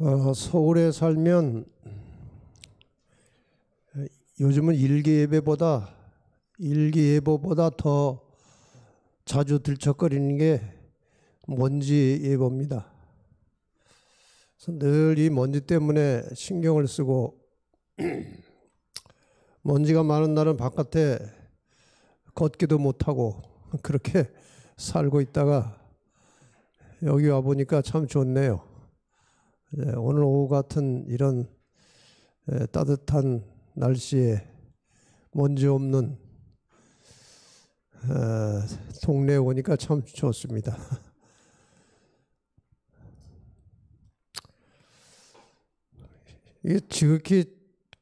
어, 서울에 살면 요즘은 일기 예배보다 일기 예보보다 더 자주 들척거리는 게 먼지 예보입니다. 늘 이 먼지 때문에 신경을 쓰고 먼지가 많은 날은 바깥에 걷기도 못하고 그렇게 살고 있다가 여기 와 보니까 참 좋네요. 예, 오늘 오후 같은 이런 예, 따뜻한 날씨에 먼지 없는 예, 동네에 오니까 참 좋습니다. 이게 지극히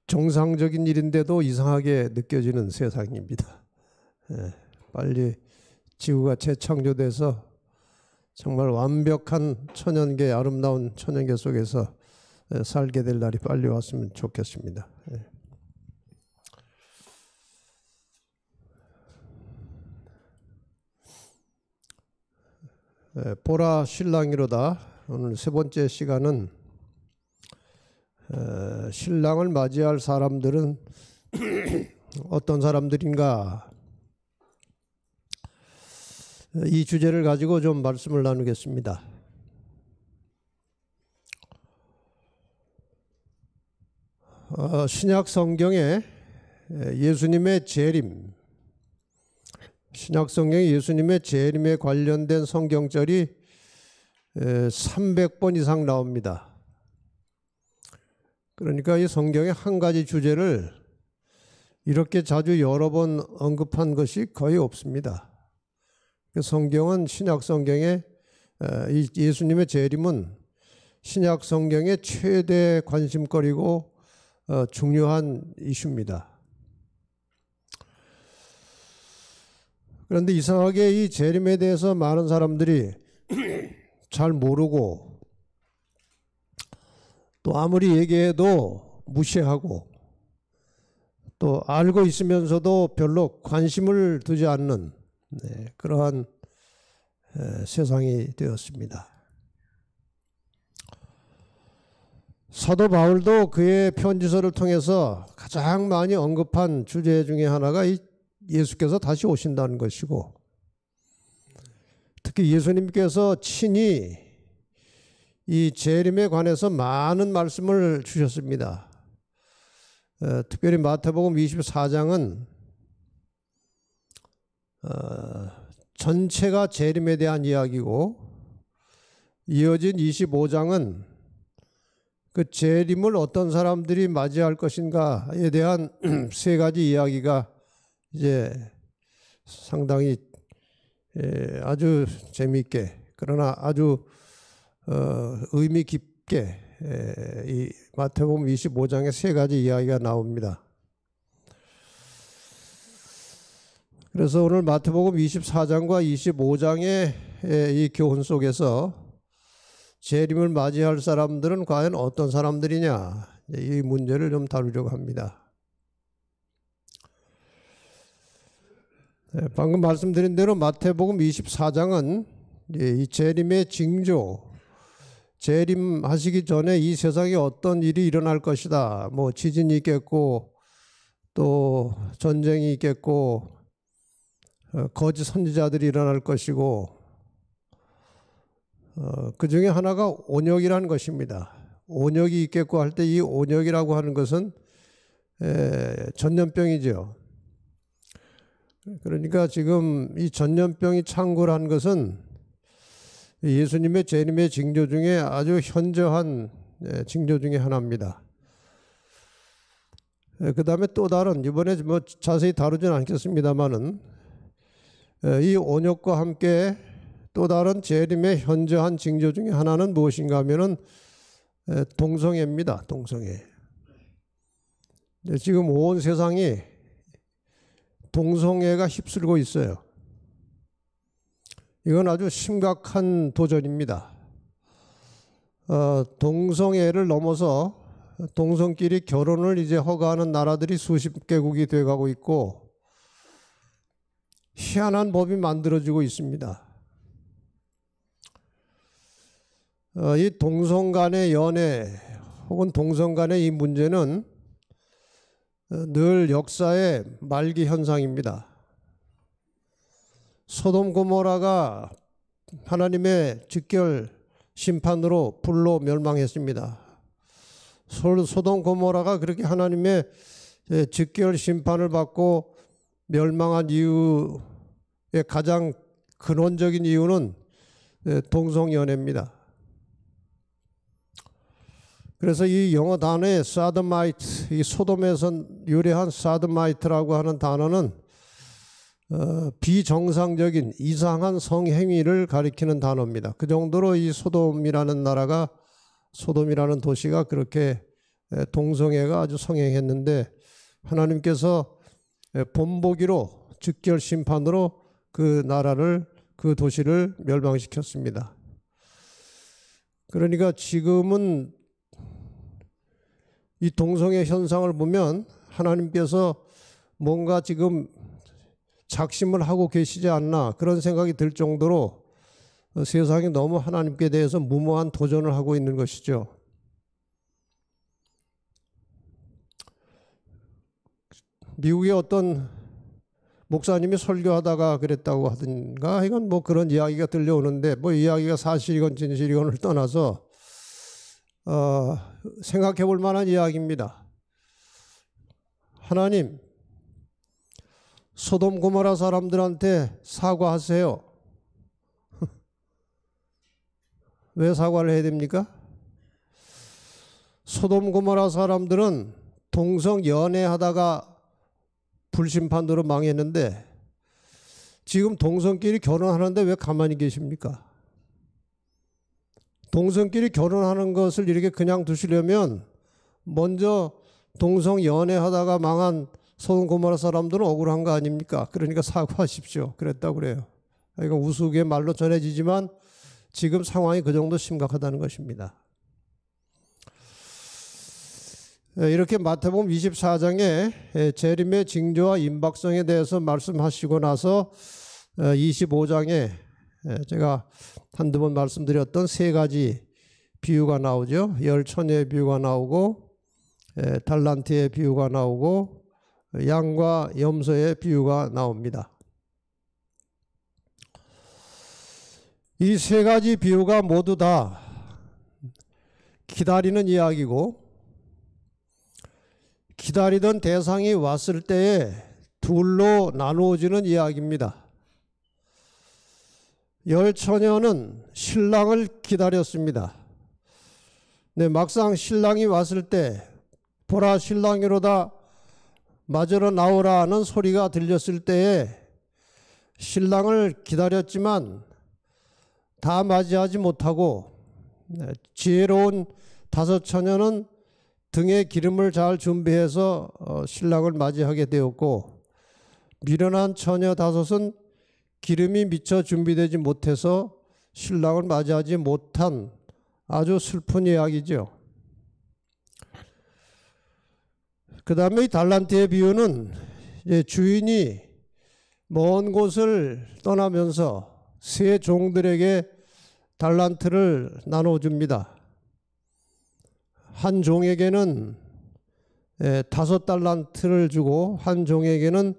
정상적인 일인데도 이상하게 느껴지는 세상입니다. 빨리 지구가 재창조돼서 정말 완벽한 천연계 아름다운 천연계 속에서 살게 될 날이 빨리 왔으면 좋겠습니다. 예. 보라 신랑이로다 오늘 세 번째 시간은 신랑을 맞이할 사람들은 어떤 사람들인가 이 주제를 가지고 좀 말씀을 나누겠습니다. 어, 신약 성경에 예수님의 재림, 신약 성경에 예수님의 재림에 관련된 성경절이 300번 이상 나옵니다. 그러니까 이 성경의 한 가지 주제를 이렇게 자주 여러 번 언급한 것이 거의 없습니다. 그 성경은 신약 성경의 어, 예수님의 재림은 신약 성경의 최대 관심거리고 어, 중요한 이슈입니다. 그런데 이상하게 이 재림에 대해서 많은 사람들이 잘 모르고 또 아무리 얘기해도 무시하고 또 알고 있으면서도 별로 관심을 두지 않는 네, 그러한 세상이 되었습니다. 사도 바울도 그의 편지서를 통해서 가장 많이 언급한 주제 중에 하나가 예수께서 다시 오신다는 것이고 특히 예수님께서 친히 이 재림에 관해서 많은 말씀을 주셨습니다. 특별히 마태복음 24장은 어, 전체가 재림에 대한 이야기고 이어진 25장은 그 재림을 어떤 사람들이 맞이할 것인가에 대한 세 가지 이야기가 이제 상당히 예, 아주 재미있게 그러나 아주 어, 의미 깊게 예, 이 마태복음 2 5장에세 가지 이야기가 나옵니다. 그래서 오늘 마태복음 24장과 25장의 이 교훈 속에서 재림을 맞이할 사람들은 과연 어떤 사람들이냐 이 문제를 좀 다루려고 합니다. 네, 방금 말씀드린 대로 마태복음 24장은 이 재림의 징조, 재림하시기 전에 이 세상에 어떤 일이 일어날 것이다. 뭐 지진이 있겠고 또 전쟁이 있겠고 어, 거짓 선지자들이 일어날 것이고 어, 그 중에 하나가 온역이라는 것입니다. 온역이 있겠고 할 때 이 온역이라고 하는 것은 전염병이죠. 그러니까 지금 이 전염병이 창궐한 것은 예수님의 재림의 징조 중에 아주 현저한 징조 중의 하나입니다. 그 다음에 또 다른 이번에 뭐 자세히 다루지는 않겠습니다만은 이 온역과 함께 또 다른 재림의 현저한 징조 중에 하나는 무엇인가 하면은 동성애입니다. 동성애. 네, 지금 온 세상이 동성애가 휩쓸고 있어요. 이건 아주 심각한 도전입니다. 어, 동성애를 넘어서 동성끼리 결혼을 이제 허가하는 나라들이 수십 개국이 돼가고 있고 희한한 법이 만들어지고 있습니다. 어, 이 동성 간의 연애 혹은 동성 간의 이 문제는 어, 늘 역사의 말기 현상입니다. 소돔 고모라가 하나님의 직결 심판으로 불로 멸망했습니다. 소돔 고모라가 그렇게 하나님의 직결 심판을 받고 멸망한 이유의 가장 근원적인 이유는 예, 동성연애입니다. 그래서 이 영어 단어의 사드마이트, 이 소돔에서 유래한 사드마이트라고 하는 단어는 어, 비정상적인 이상한 성행위를 가리키는 단어입니다. 그 정도로 이 소돔이라는 나라가 소돔이라는 도시가 그렇게 동성애가 아주 성행했는데 하나님께서 예, 본보기로 즉결 심판으로 그 나라를 그 도시를 멸망시켰습니다. 그러니까 지금은 이 동성애 현상을 보면 하나님께서 뭔가 지금 작심을 하고 계시지 않나 그런 생각이 들 정도로 어, 세상이 너무 하나님께 대해서 무모한 도전을 하고 있는 것이죠. 미국의 어떤 목사님이 설교하다가 그랬다고 하든가 이건 뭐 그런 이야기가 들려오는데 뭐 이야기가 사실이건 진실이건을 떠나서 어, 생각해 볼 만한 이야기입니다. 하나님 소돔 고모라 사람들한테 사과하세요. 왜 사과를 해야 됩니까? 소돔 고모라 사람들은 동성 연애하다가 불심판도로 망했는데 지금 동성끼리 결혼하는데 왜 가만히 계십니까? 동성끼리 결혼하는 것을 이렇게 그냥 두시려면 먼저 동성 연애하다가 망한 소은 고마라 사람들은 억울한 거 아닙니까? 그러니까 사과하십시오. 그랬다 그래요. 이거 니까 그러니까 우스개 말로 전해지지만 지금 상황이 그 정도 심각하다는 것입니다. 예, 이렇게 마태복음 24장에 예, 재림의 징조와 임박성에 대해서 말씀하시고 나서 25장에 어, 예, 제가 한두 번 말씀드렸던 세 가지 비유가 나오죠. 열천의 비유가 나오고 달란트의 비유가 나오고 양과 염소의 비유가 나옵니다. 이 세 가지 비유가 모두 다 기다리는 이야기고 기다리던 대상이 왔을 때에 둘로 나누어지는 이야기입니다. 열 처녀는 신랑을 기다렸습니다. 네, 막상 신랑이 왔을 때 보라 신랑이로다 마저러 나오라 는 소리가 들렸을 때에 신랑을 기다렸지만 다 맞이하지 못하고 네, 지혜로운 다섯 처녀는 등에 기름을 잘 준비해서 어, 신랑을 맞이하게 되었고 미련한 처녀 다섯은 기름이 미처 준비되지 못해서 신랑을 맞이하지 못한 아주 슬픈 이야기죠. 그 다음에 이 달란트의 비유는 주인이 먼 곳을 떠나면서 세 종들에게 달란트를 나눠줍니다. 한 종에게는 예, 다섯 달란트를 주고 한 종에게는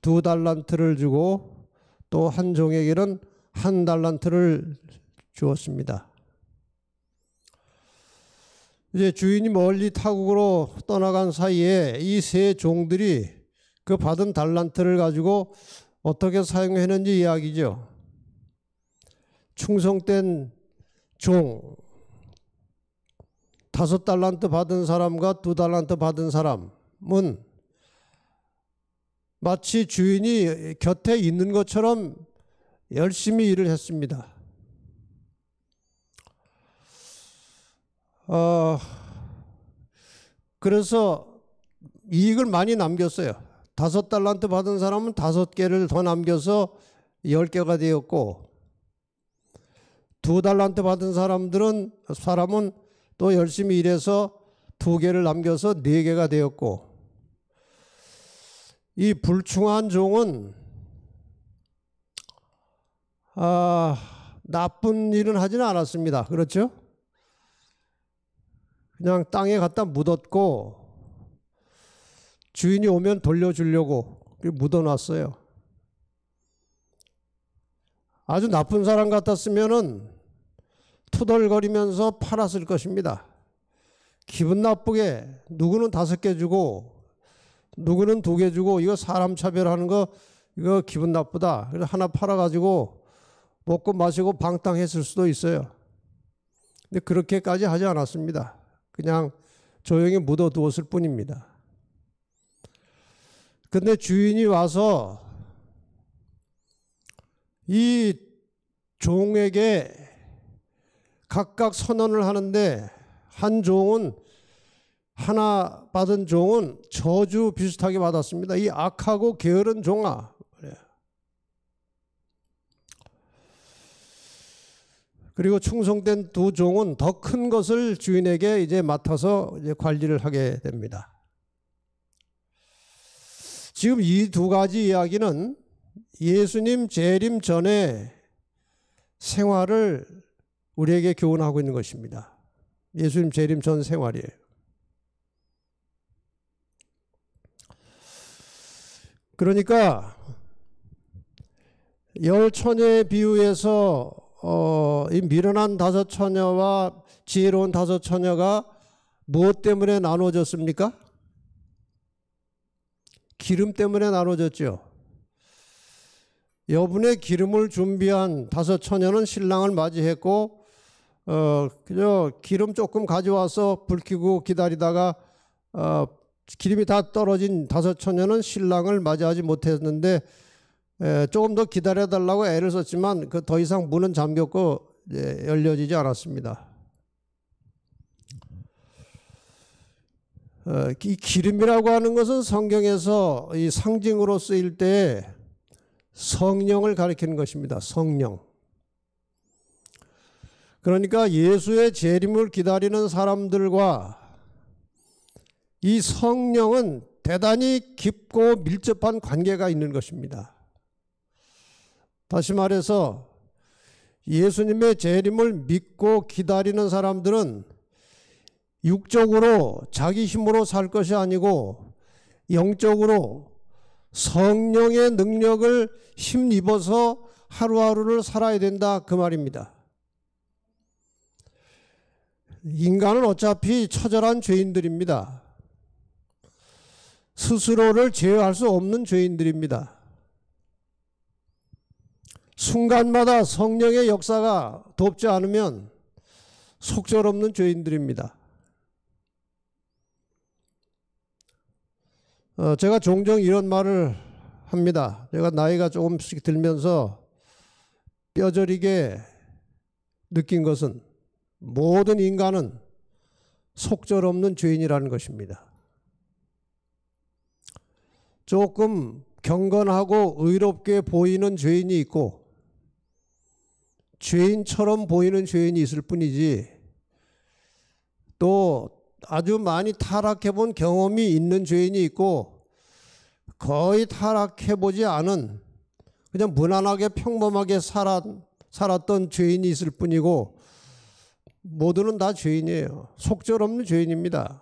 두 달란트를 주고 또 한 종에게는 한 달란트를 주었습니다. 이제 주인이 멀리 타국으로 떠나간 사이에 이 세 종들이 그 받은 달란트를 가지고 어떻게 사용했는지 이야기죠. 충성된 종, 다섯 달란트 받은 사람과 두 달란트 받은 사람은 마치 주인이 곁에 있는 것처럼 열심히 일을 했습니다. 어, 그래서 이익을 많이 남겼어요. 다섯 달란트 받은 사람은 다섯 개를 더 남겨서 열 개가 되었고, 두 달란트 받은 사람들은, 사람은 또 열심히 일해서 두 개를 남겨서 네 개가 되었고 이 불충한 종은 아, 나쁜 일은 하지는 않았습니다. 그렇죠? 그냥 땅에 갖다 묻었고 주인이 오면 돌려주려고 묻어놨어요. 아주 나쁜 사람 같았으면은 투덜거리면서 팔았을 것입니다. 기분 나쁘게 누구는 다섯 개 주고 누구는 두 개 주고 이거 사람 차별하는 거 이거 기분 나쁘다. 그래서 하나 팔아가지고 먹고 마시고 방탕했을 수도 있어요. 근데 그렇게까지 하지 않았습니다. 그냥 조용히 묻어두었을 뿐입니다. 근데 주인이 와서 이 종에게 각각 선언을 하는데 한 종은 하나 받은 종은 저주 비슷하게 받았습니다. 이 악하고 게으른 종아. 그리고 충성된 두 종은 더 큰 것을 주인에게 이제 맡아서 이제 관리를 하게 됩니다. 지금 이 두 가지 이야기는 예수님 재림 전에 생활을 우리에게 교훈하고 있는 것입니다. 예수님 재림 전 생활이에요. 그러니까 열 처녀의 비유에서 어, 이 미련한 다섯 처녀와 지혜로운 다섯 처녀가 무엇 때문에 나눠졌습니까? 기름 때문에 나눠졌죠. 여분의 기름을 준비한 다섯 처녀는 신랑을 맞이했고 어, 그저 기름 조금 가져와서 불 켜고 기다리다가 어, 기름이 다 떨어진 다섯 처녀는 신랑을 맞이하지 못했는데 에, 조금 더 기다려달라고 애를 썼지만 그 더 이상 문은 잠겼고 예, 열려지지 않았습니다. 어, 이 기름이라고 하는 것은 성경에서 이 상징으로 쓰일 때 성령을 가리키는 것입니다. 성령. 그러니까 예수의 재림을 기다리는 사람들과 이 성령은 대단히 깊고 밀접한 관계가 있는 것입니다. 다시 말해서 예수님의 재림을 믿고 기다리는 사람들은 육적으로 자기 힘으로 살 것이 아니고 영적으로 성령의 능력을 힘입어서 하루하루를 살아야 된다 그 말입니다. 인간은 어차피 처절한 죄인들입니다. 스스로를 제어할 수 없는 죄인들입니다. 순간마다 성령의 역사가 돕지 않으면 속절없는 죄인들입니다. 어, 제가 종종 이런 말을 합니다. 제가 나이가 조금씩 들면서 뼈저리게 느낀 것은 모든 인간은 속절 없는 죄인이라는 것입니다. 조금 경건하고 의롭게 보이는 죄인이 있고 죄인처럼 보이는 죄인이 있을 뿐이지 또 아주 많이 타락해 본 경험이 있는 죄인이 있고 거의 타락해 보지 않은 그냥 무난하게 평범하게 살았, 살았던 죄인이 있을 뿐이고 모두는 다 죄인이에요. 속절없는 죄인입니다.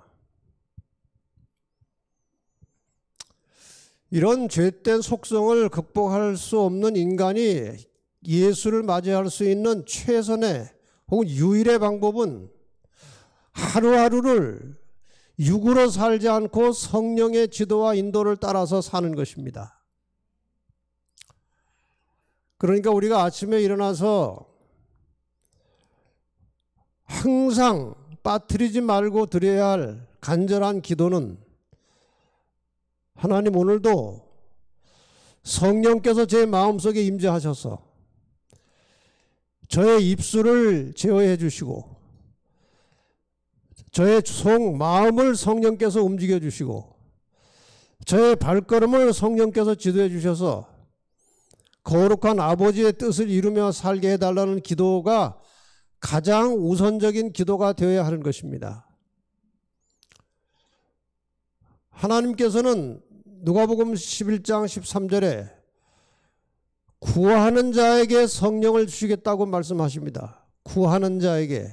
이런 죄된 속성을 극복할 수 없는 인간이 예수를 맞이할 수 있는 최선의 혹은 유일의 방법은 하루하루를 육으로 살지 않고 성령의 지도와 인도를 따라서 사는 것입니다. 그러니까 우리가 아침에 일어나서 항상 빠뜨리지 말고 드려야 할 간절한 기도는 하나님 오늘도 성령께서 제 마음속에 임재하셔서 저의 입술을 제어해 주시고 저의 속 마음을 성령께서 움직여 주시고 저의 발걸음을 성령께서 지도해 주셔서 거룩한 아버지의 뜻을 이루며 살게 해달라는 기도가 가장 우선적인 기도가 되어야 하는 것입니다. 하나님께서는 누가복음 11장 13절에 구하는 자에게 성령을 주시겠다고 말씀하십니다. 구하는 자에게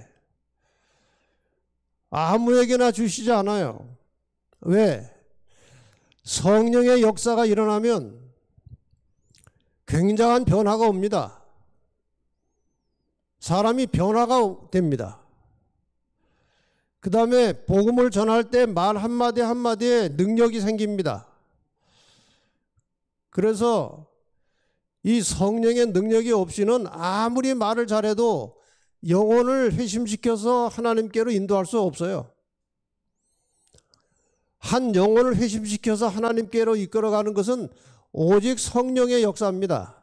아무에게나 주시지 않아요. 왜? 성령의 역사가 일어나면 굉장한 변화가 옵니다. 사람이 변화가 됩니다. 그 다음에 복음을 전할 때 말 한마디 한마디에 능력이 생깁니다. 그래서 이 성령의 능력이 없이는 아무리 말을 잘해도 영혼을 회심시켜서 하나님께로 인도할 수 없어요. 한 영혼을 회심시켜서 하나님께로 이끌어가는 것은 오직 성령의 역사입니다.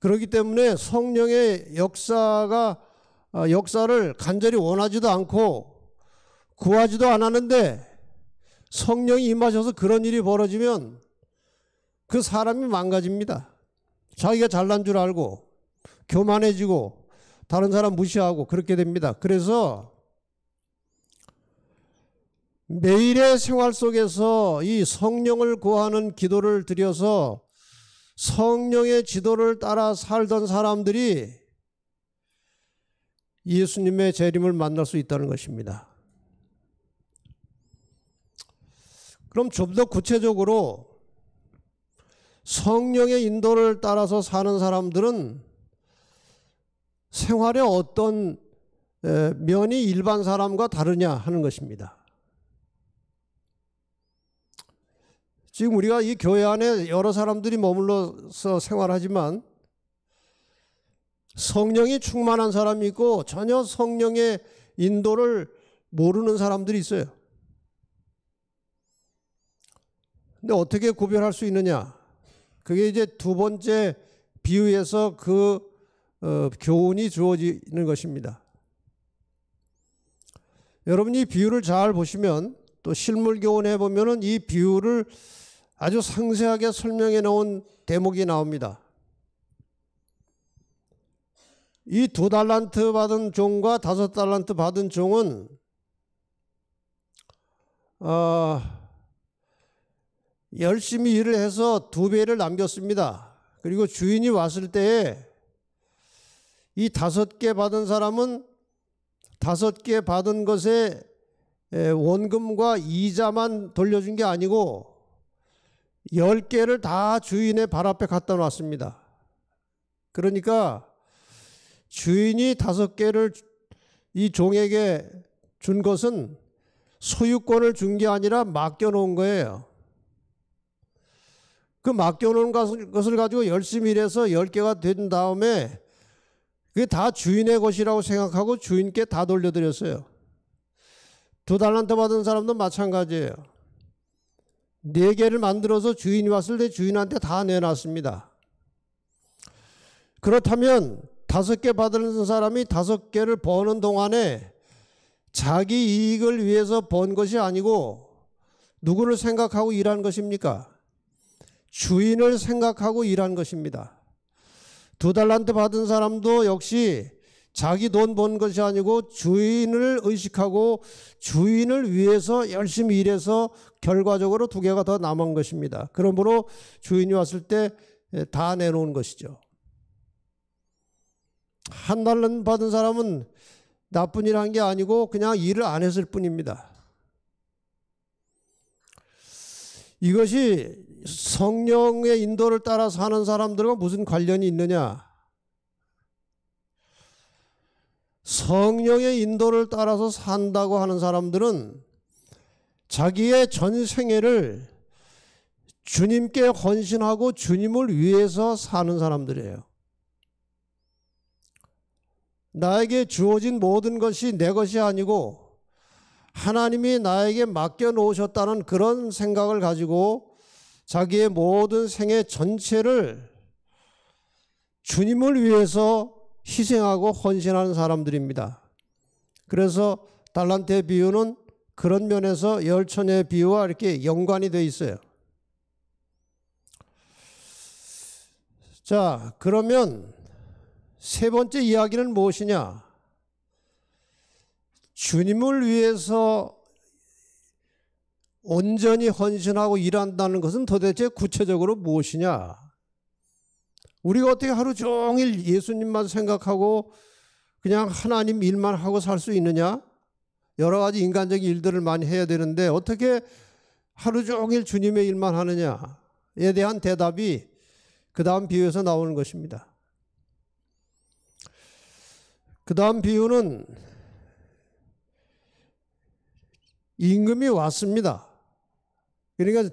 그렇기 때문에 성령의 역사가 어, 역사를 간절히 원하지도 않고 구하지도 않았는데 성령이 임하셔서 그런 일이 벌어지면 그 사람이 망가집니다. 자기가 잘난 줄 알고 교만해지고 다른 사람 무시하고 그렇게 됩니다. 그래서 매일의 생활 속에서 이 성령을 구하는 기도를 드려서 성령의 지도를 따라 살던 사람들이 예수님의 재림을 만날 수 있다는 것입니다. 그럼 좀 더 구체적으로 성령의 인도를 따라서 사는 사람들은 생활의 어떤 면이 일반 사람과 다르냐 하는 것입니다. 지금 우리가 이 교회 안에 여러 사람들이 머물러서 생활하지만 성령이 충만한 사람이 있고 전혀 성령의 인도를 모르는 사람들이 있어요. 근데 어떻게 구별할 수 있느냐? 그게 이제 두 번째 비유에서 그 어, 교훈이 주어지는 것입니다. 여러분이 비유를 잘 보시면 또 실물 교훈해 보면은 이 비유를 아주 상세하게 설명해 놓은 대목이 나옵니다. 이 두 달란트 받은 종과 다섯 달란트 받은 종은 어, 열심히 일을 해서 두 배를 남겼습니다. 그리고 주인이 왔을 때에 이 다섯 개 받은 사람은 다섯 개 받은 것에 원금과 이자만 돌려준 게 아니고 열개를다 주인의 발 앞에 갖다 놨습니다. 그러니까 주인이 다섯 개를이 종에게 준 것은 소유권을 준 게 아니라 맡겨놓은 거예요. 그 맡겨놓은 것을 가지고 열심히 일해서 열개가된 다음에 그게 다 주인의 것이라고 생각하고 주인께 다 돌려드렸어요. 두 달란트 받은 사람도 마찬가지예요. 네 개를 만들어서 주인이 왔을 때 주인한테 다 내놨습니다. 그렇다면 다섯 개 받은 사람이 다섯 개를 버는 동안에 자기 이익을 위해서 번 것이 아니고 누구를 생각하고 일한 것입니까? 주인을 생각하고 일한 것입니다. 두 달란트 받은 사람도 역시 자기 돈 번 것이 아니고 주인을 의식하고 주인을 위해서 열심히 일해서 결과적으로 두 개가 더 남은 것입니다. 그러므로 주인이 왔을 때다 예, 내놓은 것이죠. 한 달은 받은 사람은 나쁜 일 한 게 아니고 그냥 일을 안 했을 뿐입니다. 이것이 성령의 인도를 따라 사는 사람들과 무슨 관련이 있느냐? 성령의 인도를 따라서 산다고 하는 사람들은 자기의 전 생애를 주님께 헌신하고 주님을 위해서 사는 사람들이에요. 나에게 주어진 모든 것이 내 것이 아니고 하나님이 나에게 맡겨놓으셨다는 그런 생각을 가지고 자기의 모든 생애 전체를 주님을 위해서 희생하고 헌신하는 사람들입니다. 그래서 달란테 비유는 그런 면에서 열천의 비유와 이렇게 연관이 되어 있어요. 자, 그러면 세 번째 이야기는 무엇이냐? 주님을 위해서 온전히 헌신하고 일한다는 것은 도대체 구체적으로 무엇이냐? 우리가 어떻게 하루 종일 예수님만 생각하고 그냥 하나님 일만 하고 살 수 있느냐? 여러 가지 인간적인 일들을 많이 해야 되는데 어떻게 하루 종일 주님의 일만 하느냐에 대한 대답이 그 다음 비유에서 나오는 것입니다. 그 다음 비유는 임금이 왔습니다. 그러니까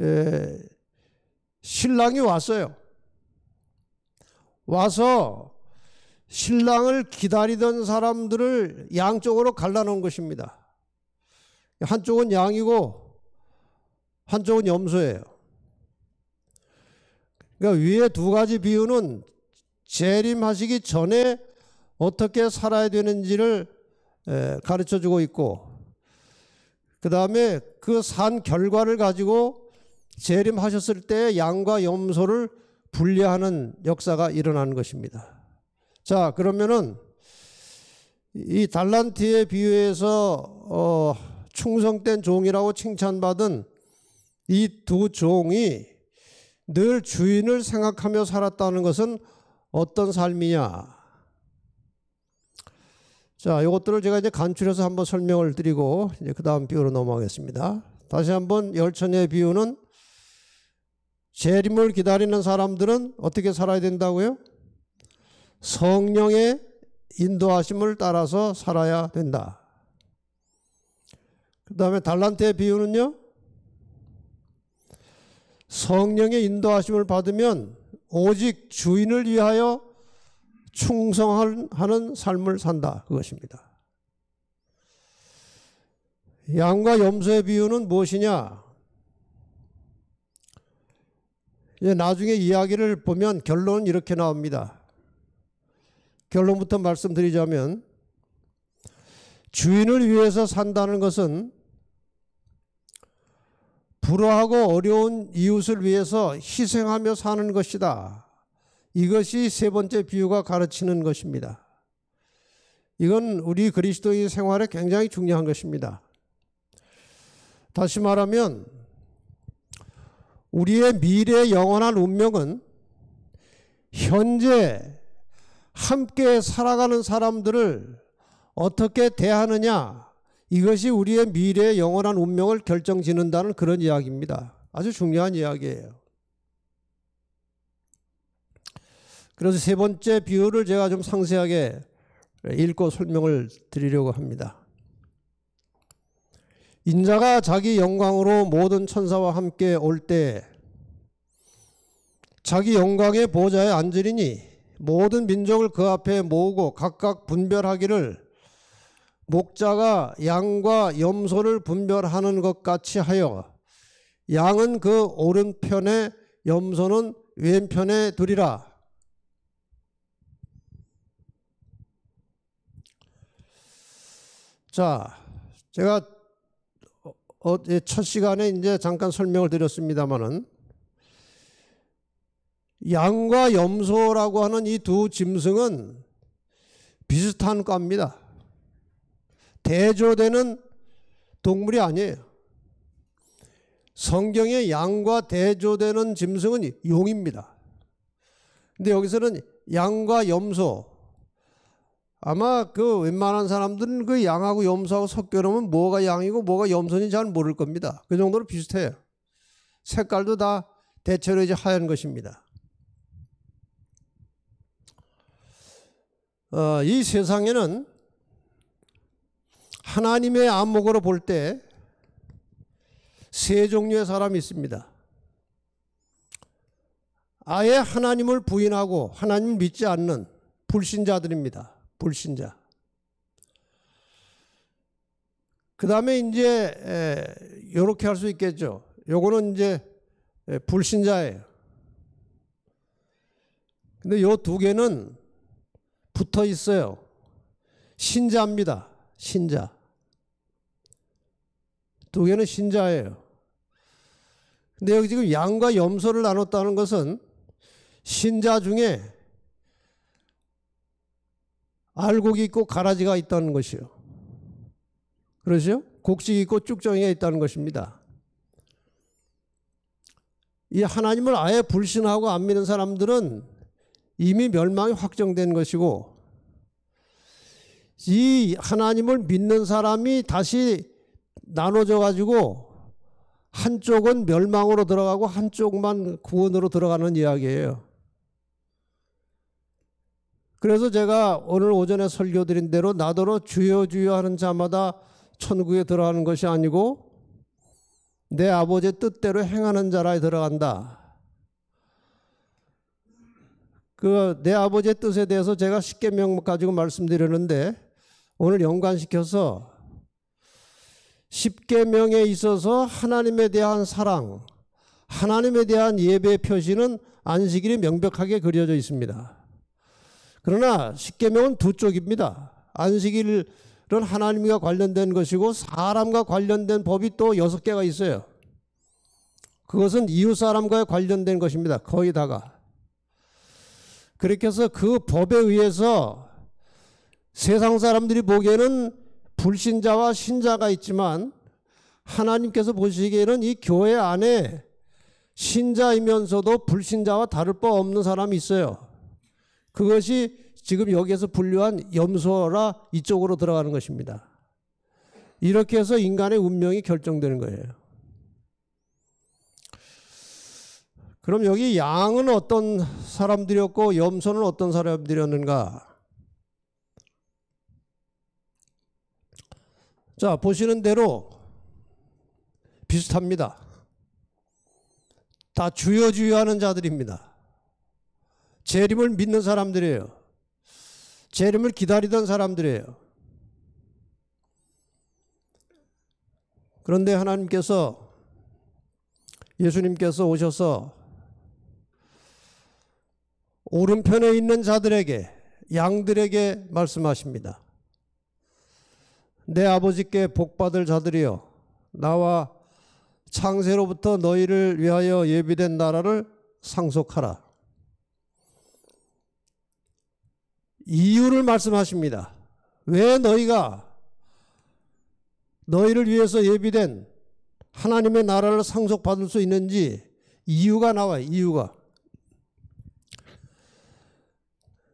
에, 신랑이 왔어요. 와서 신랑을 기다리던 사람들을 양쪽으로 갈라놓은 것입니다. 한쪽은 양이고 한쪽은 염소예요. 그러니까 위에 두 가지 비유는 재림하시기 전에 어떻게 살아야 되는지를 가르쳐 주고 있고 그 다음에 그 산 결과를 가지고 재림하셨을 때 양과 염소를 분리하는 역사가 일어난 것입니다. 자, 그러면은 이 달란트에 비유해서 어, 충성된 종이라고 칭찬받은 이 두 종이 늘 주인을 생각하며 살았다는 것은 어떤 삶이냐? 자, 이것들을 제가 이제 간추려서 한번 설명을 드리고 이제 그 다음 비유로 넘어가겠습니다. 다시 한번 열천의 비유는 재림을 기다리는 사람들은 어떻게 살아야 된다고요? 성령의 인도하심을 따라서 살아야 된다. 그 다음에 달란트의 비유는요? 성령의 인도하심을 받으면 오직 주인을 위하여 충성하는 삶을 산다. 그것입니다. 양과 염소의 비유는 무엇이냐? 예, 나중에 이야기를 보면 결론은 이렇게 나옵니다. 결론부터 말씀드리자면 주인을 위해서 산다는 것은 불우하고 어려운 이웃을 위해서 희생하며 사는 것이다. 이것이 세 번째 비유가 가르치는 것입니다. 이건 우리 그리스도인 생활에 굉장히 중요한 것입니다. 다시 말하면 우리의 미래의 영원한 운명은 현재 함께 살아가는 사람들을 어떻게 대하느냐 이것이 우리의 미래의 영원한 운명을 결정짓는다는 그런 이야기입니다. 아주 중요한 이야기예요. 그래서 세 번째 비유를 제가 좀 상세하게 읽고 설명을 드리려고 합니다. 인자가 자기 영광으로 모든 천사와 함께 올 때 자기 영광의 보좌에 앉으리니 모든 민족을 그 앞에 모으고 각각 분별하기를 목자가 양과 염소를 분별하는 것 같이 하여 양은 그 오른편에 염소는 왼편에 두리라. 자, 제가 어, 예, 첫 시간에 이제 잠깐 설명을 드렸습니다마는 양과 염소라고 하는 이 두 짐승은 비슷한 과입니다. 대조되는 동물이 아니에요. 성경의 양과 대조되는 짐승은 용입니다. 근데 여기서는 양과 염소 아마 그 웬만한 사람들은 그 양하고 염소하고 섞여놓으면 뭐가 양이고 뭐가 염소인지 잘 모를 겁니다. 그 정도로 비슷해요. 색깔도 다 대체로 이제 하얀 것입니다. 어, 이 세상에는 하나님의 안목으로 볼 때 세 종류의 사람이 있습니다. 아예 하나님을 부인하고 하나님 믿지 않는 불신자들입니다. 불신자. 그 다음에 이제 이렇게 할 수 있겠죠. 요거는 이제 불신자예요. 근데 요 두 개는 붙어 있어요. 신자입니다. 신자. 두 개는 신자예요. 근데 여기 지금 양과 염소를 나눴다는 것은 신자 중에 알곡이 있고 가라지가 있다는 것이요. 그러죠? 곡식이 있고 쭉정이가 있다는 것입니다. 이 하나님을 아예 불신하고 안 믿는 사람들은 이미 멸망이 확정된 것이고 이 하나님을 믿는 사람이 다시 나눠져 가지고 한쪽은 멸망으로 들어가고 한쪽만 구원으로 들어가는 이야기예요. 그래서 제가 오늘 오전에 설교 드린 대로 나더러 주여 주여 하는 자마다 천국에 들어가는 것이 아니고 내 아버지의 뜻대로 행하는 자라에 들어간다. 그 내 아버지의 뜻에 대해서 제가 쉽게 명 가지고 말씀드렸는데 오늘 연관시켜서 십계명에 있어서 하나님에 대한 사랑, 하나님에 대한 예배 표시는 안식일이 명백하게 그려져 있습니다. 그러나 십계명은 두 쪽입니다. 안식일은 하나님과 관련된 것이고 사람과 관련된 법이 또 여섯 개가 있어요. 그것은 이웃 사람과 관련된 것입니다. 거의 다가. 그렇게 해서 그 법에 의해서 세상 사람들이 보기에는 불신자와 신자가 있지만 하나님께서 보시기에는 이 교회 안에 신자이면서도 불신자와 다를 바 없는 사람이 있어요. 그것이 지금 여기에서 분류한 염소라 이쪽으로 들어가는 것입니다. 이렇게 해서 인간의 운명이 결정되는 거예요. 그럼 여기 양은 어떤 사람들이었고 염소는 어떤 사람들이었는가? 자, 보시는 대로 비슷합니다. 다 주여주여하는 자들입니다. 재림을 믿는 사람들이에요. 재림을 기다리던 사람들이에요. 그런데 하나님께서 예수님께서 오셔서 오른편에 있는 자들에게 양들에게 말씀하십니다. 내 아버지께 복받을 자들이여 나와 창세로부터 너희를 위하여 예비된 나라를 상속하라. 이유를 말씀하십니다. 왜 너희가 너희를 위해서 예비된 하나님의 나라를 상속받을 수 있는지 이유가 나와요. 이유가.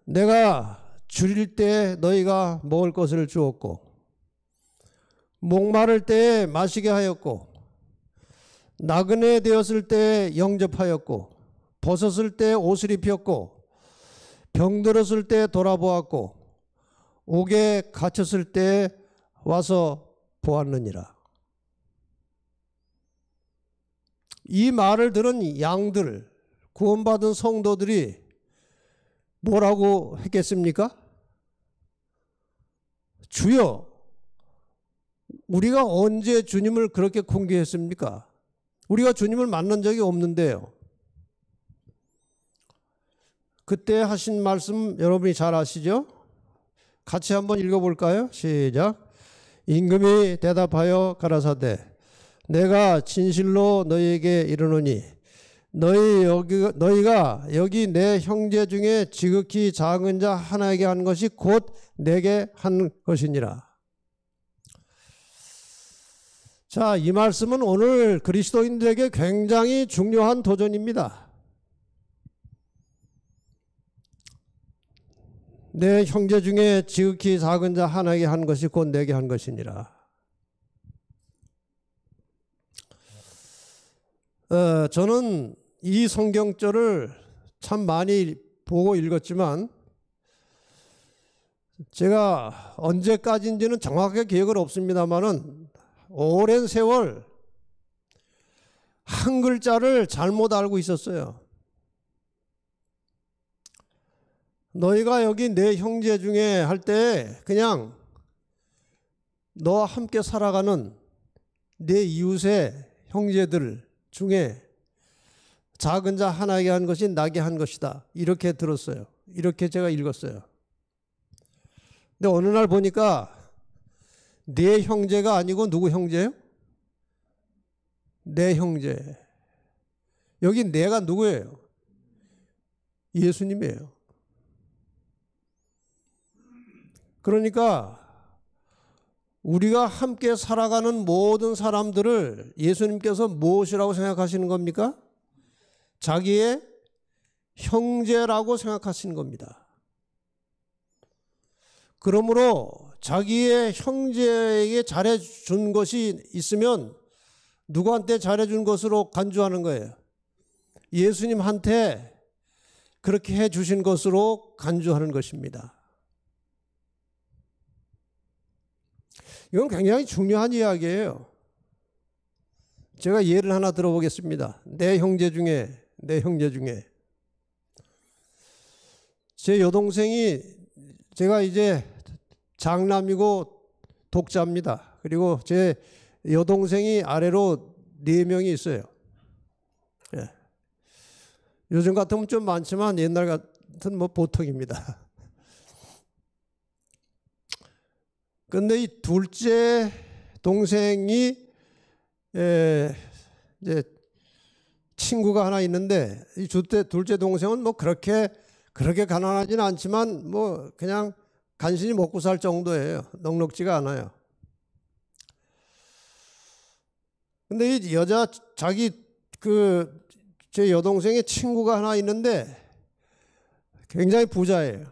내가 줄일 때 너희가 먹을 것을 주었고 목마를 때 마시게 하였고 나그네 되었을 때 영접하였고 벗었을 때 옷을 입혔고 병들었을 때 돌아보았고 옥에 갇혔을 때 와서 보았느니라. 이 말을 들은 양들, 구원받은 성도들이 뭐라고 했겠습니까? 주여, 우리가 언제 주님을 그렇게 공개했습니까? 우리가 주님을 만난 적이 없는데요. 그때 하신 말씀 여러분이 잘 아시죠? 같이 한번 읽어볼까요? 시작. 임금이 대답하여 가라사대 내가 진실로 너희에게 이르노니 너희 여기, 너희가 여기 내 형제 중에 지극히 작은 자 하나에게 한 것이 곧 내게 한 것이니라. 자, 이 말씀은 오늘 그리스도인들에게 굉장히 중요한 도전입니다. 내 형제 중에 지극히 작은 자 하나에게 한 것이 곧 내게 한 것이니라. 어, 저는 이 성경절을 참 많이 보고 읽었지만 제가 언제까지인지는 정확하게 기억은 없습니다만은 오랜 세월 한 글자를 잘못 알고 있었어요. 너희가 여기 내 형제 중에 할 때 그냥 너와 함께 살아가는 내 이웃의 형제들 중에 작은 자 하나에게 한 것이 나게 한 것이다. 이렇게 들었어요. 이렇게 제가 읽었어요. 근데 어느 날 보니까 내 형제가 아니고 누구 형제요? 예내 형제. 여기 내가 누구예요? 예수님이에요. 그러니까 우리가 함께 살아가는 모든 사람들을 예수님께서 무엇이라고 생각하시는 겁니까? 자기의 형제라고 생각하시는 겁니다. 그러므로 자기의 형제에게 잘해준 것이 있으면 누구한테 잘해준 것으로 간주하는 거예요. 예수님한테 그렇게 해주신 것으로 간주하는 것입니다. 이건 굉장히 중요한 이야기예요. 제가 예를 하나 들어보겠습니다. 내 형제 중에, 내 형제 중에. 제 여동생이 제가 이제 장남이고 독자입니다. 그리고 제 여동생이 아래로 네 명이 있어요. 예. 요즘 같으면 좀 많지만 옛날 같은 뭐 보통입니다. 근데 이 둘째 동생이 에, 이제 친구가 하나 있는데 이주째 둘째 동생은 뭐 그렇게 그렇게 가난하진 않지만 뭐 그냥 간신히 먹고 살 정도예요. 넉넉지가 않아요. 근데 이 여자 자기 그 제 여동생의 친구가 하나 있는데 굉장히 부자예요.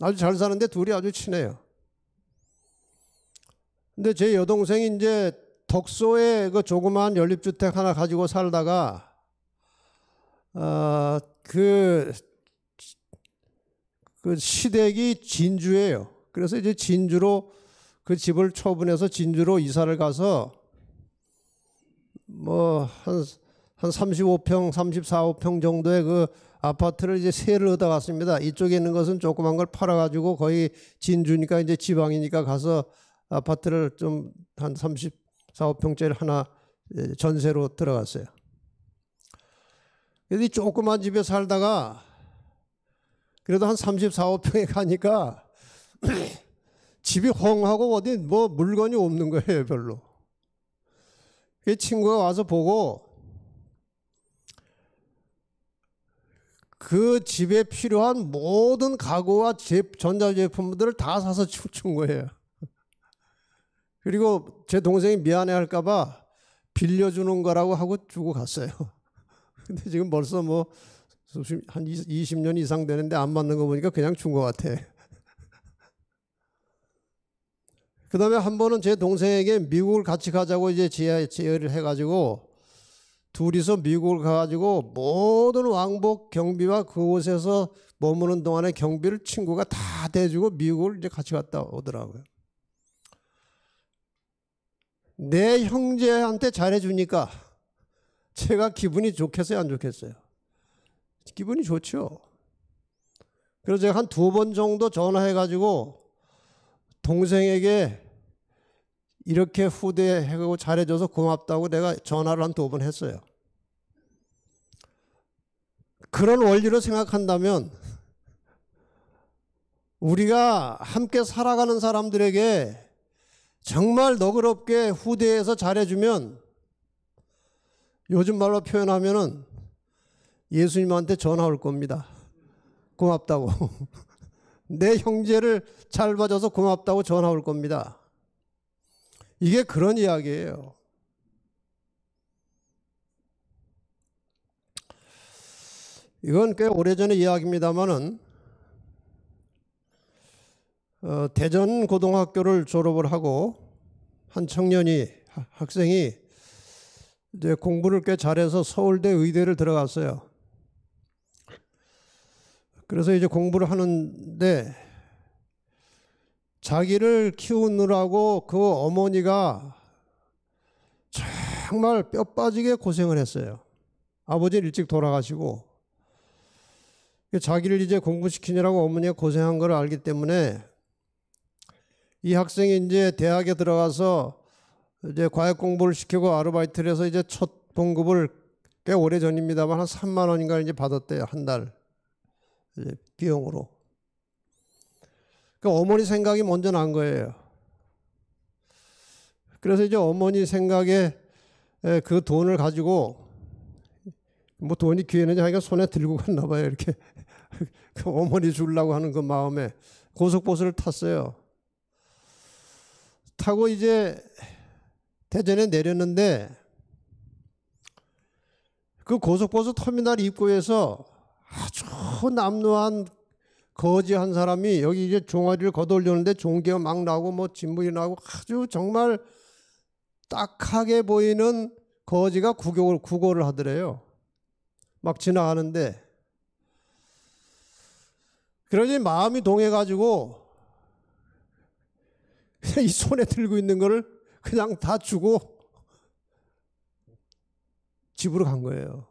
아주 잘 사는데 둘이 아주 친해요. 근데 제 여동생이 이제 덕소에 그 조그마한 연립주택 하나 가지고 살다가 아그 어, 그 시댁이 진주예요. 그래서 이제 진주로 그 집을 처분해서 진주로 이사를 가서 뭐 한 한 35평, 34평 5 정도의 그 아파트를 이제 세를 얻어갔습니다. 이쪽에 있는 것은 조그만 걸 팔아가지고 거의 진주니까 이제 지방이니까 가서 아파트를 좀 한3 4호평짜리 하나 예, 전세로 들어갔어요. 근데 이 조그만 집에 살다가 그래도 한 34호평에 가니까 집이 헝하고 어디 뭐 물건이 없는 거예요, 별로. 그 친구가 와서 보고 그 집에 필요한 모든 가구와 전자제품들을 다 사서 준 거예요. 그리고 제 동생이 미안해 할까봐 빌려주는 거라고 하고 주고 갔어요. 근데 지금 벌써 뭐 한 20년 이상 되는데 안 맞는 거 보니까 그냥 준 것 같아. 그 다음에 한 번은 제 동생에게 미국을 같이 가자고 이제 제의, 제를 해가지고 둘이서 미국을 가가지고 모든 왕복 경비와 그곳에서 머무는 동안에 경비를 친구가 다 대주고 미국을 이제 같이 갔다 오더라고요. 내 형제한테 잘해주니까 제가 기분이 좋겠어요, 안 좋겠어요? 기분이 좋죠. 그래서 제가 한 두 번 정도 전화해가지고 동생에게 이렇게 후대하고 잘해줘서 고맙다고 내가 전화를 한 두 번 했어요. 그런 원리로 생각한다면 우리가 함께 살아가는 사람들에게 정말 너그럽게 후대에서 잘해주면 요즘 말로 표현하면은 예수님한테 전화 올 겁니다. 고맙다고. 내 형제를 잘 봐줘서 고맙다고 전화 올 겁니다. 이게 그런 이야기예요. 이건 꽤 오래전의 이야기입니다만은 어, 대전 고등학교를 졸업을 하고 한 청년이 학생이 이제 공부를 꽤 잘해서 서울대 의대를 들어갔어요. 그래서 이제 공부를 하는데 자기를 키우느라고 그 어머니가 정말 뼈 빠지게 고생을 했어요. 아버지는 일찍 돌아가시고 자기를 이제 공부시키느라고 어머니가 고생한 걸 알기 때문에 이 학생이 이제 대학에 들어가서 이제 과외 공부를 시키고 아르바이트를 해서 이제 첫 봉급을 꽤 오래 전입니다만 한 3만 원인가 이제 받았대요. 한 달. 비용으로. 그니까 어머니 생각이 먼저 난 거예요. 그래서 이제 어머니 생각에 그 돈을 가지고 뭐 돈이 귀에는 자기가 손에 들고 갔나 봐요. 이렇게 그 어머니 주려고 하는 그 마음에 고속버스를 탔어요. 타고 이제 대전에 내렸는데 그 고속버스 터미널 입구에서 아주 남루한 거지 한 사람이 여기 이제 종아리를 거돌올려는데 종기가 막 나고 뭐 진물이 나고 아주 정말 딱하게 보이는 거지가 구경을 구걸을 하더래요. 막 지나가는데 그러니 마음이 동해가지고 이 손에 들고 있는 거를 그냥 다 주고 집으로 간 거예요.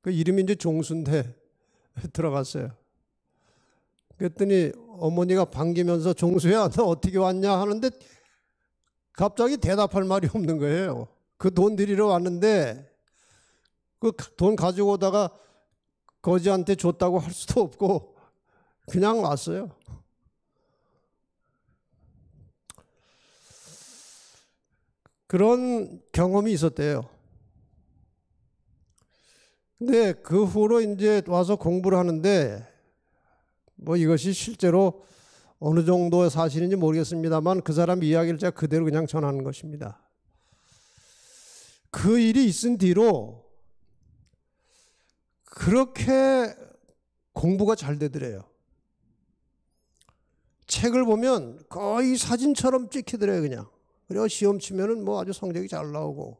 그 이름이 이제 종순대 들어갔어요. 그랬더니 어머니가 반기면서 종수야 너 어떻게 왔냐 하는데 갑자기 대답할 말이 없는 거예요. 그 돈 드리러 왔는데 그 돈 가지고 오다가 거지한테 줬다고 할 수도 없고 그냥 왔어요. 그런 경험이 있었대요. 근데 그 후로 이제 와서 공부를 하는데 뭐 이것이 실제로 어느 정도의 사실인지 모르겠습니다만 그 사람 이야기를 제가 그대로 그냥 전하는 것입니다. 그 일이 있은 뒤로 그렇게 공부가 잘 되더래요. 책을 보면 거의 사진처럼 찍히더래요, 그냥. 그리고 시험 치면은 뭐 아주 성적이 잘 나오고.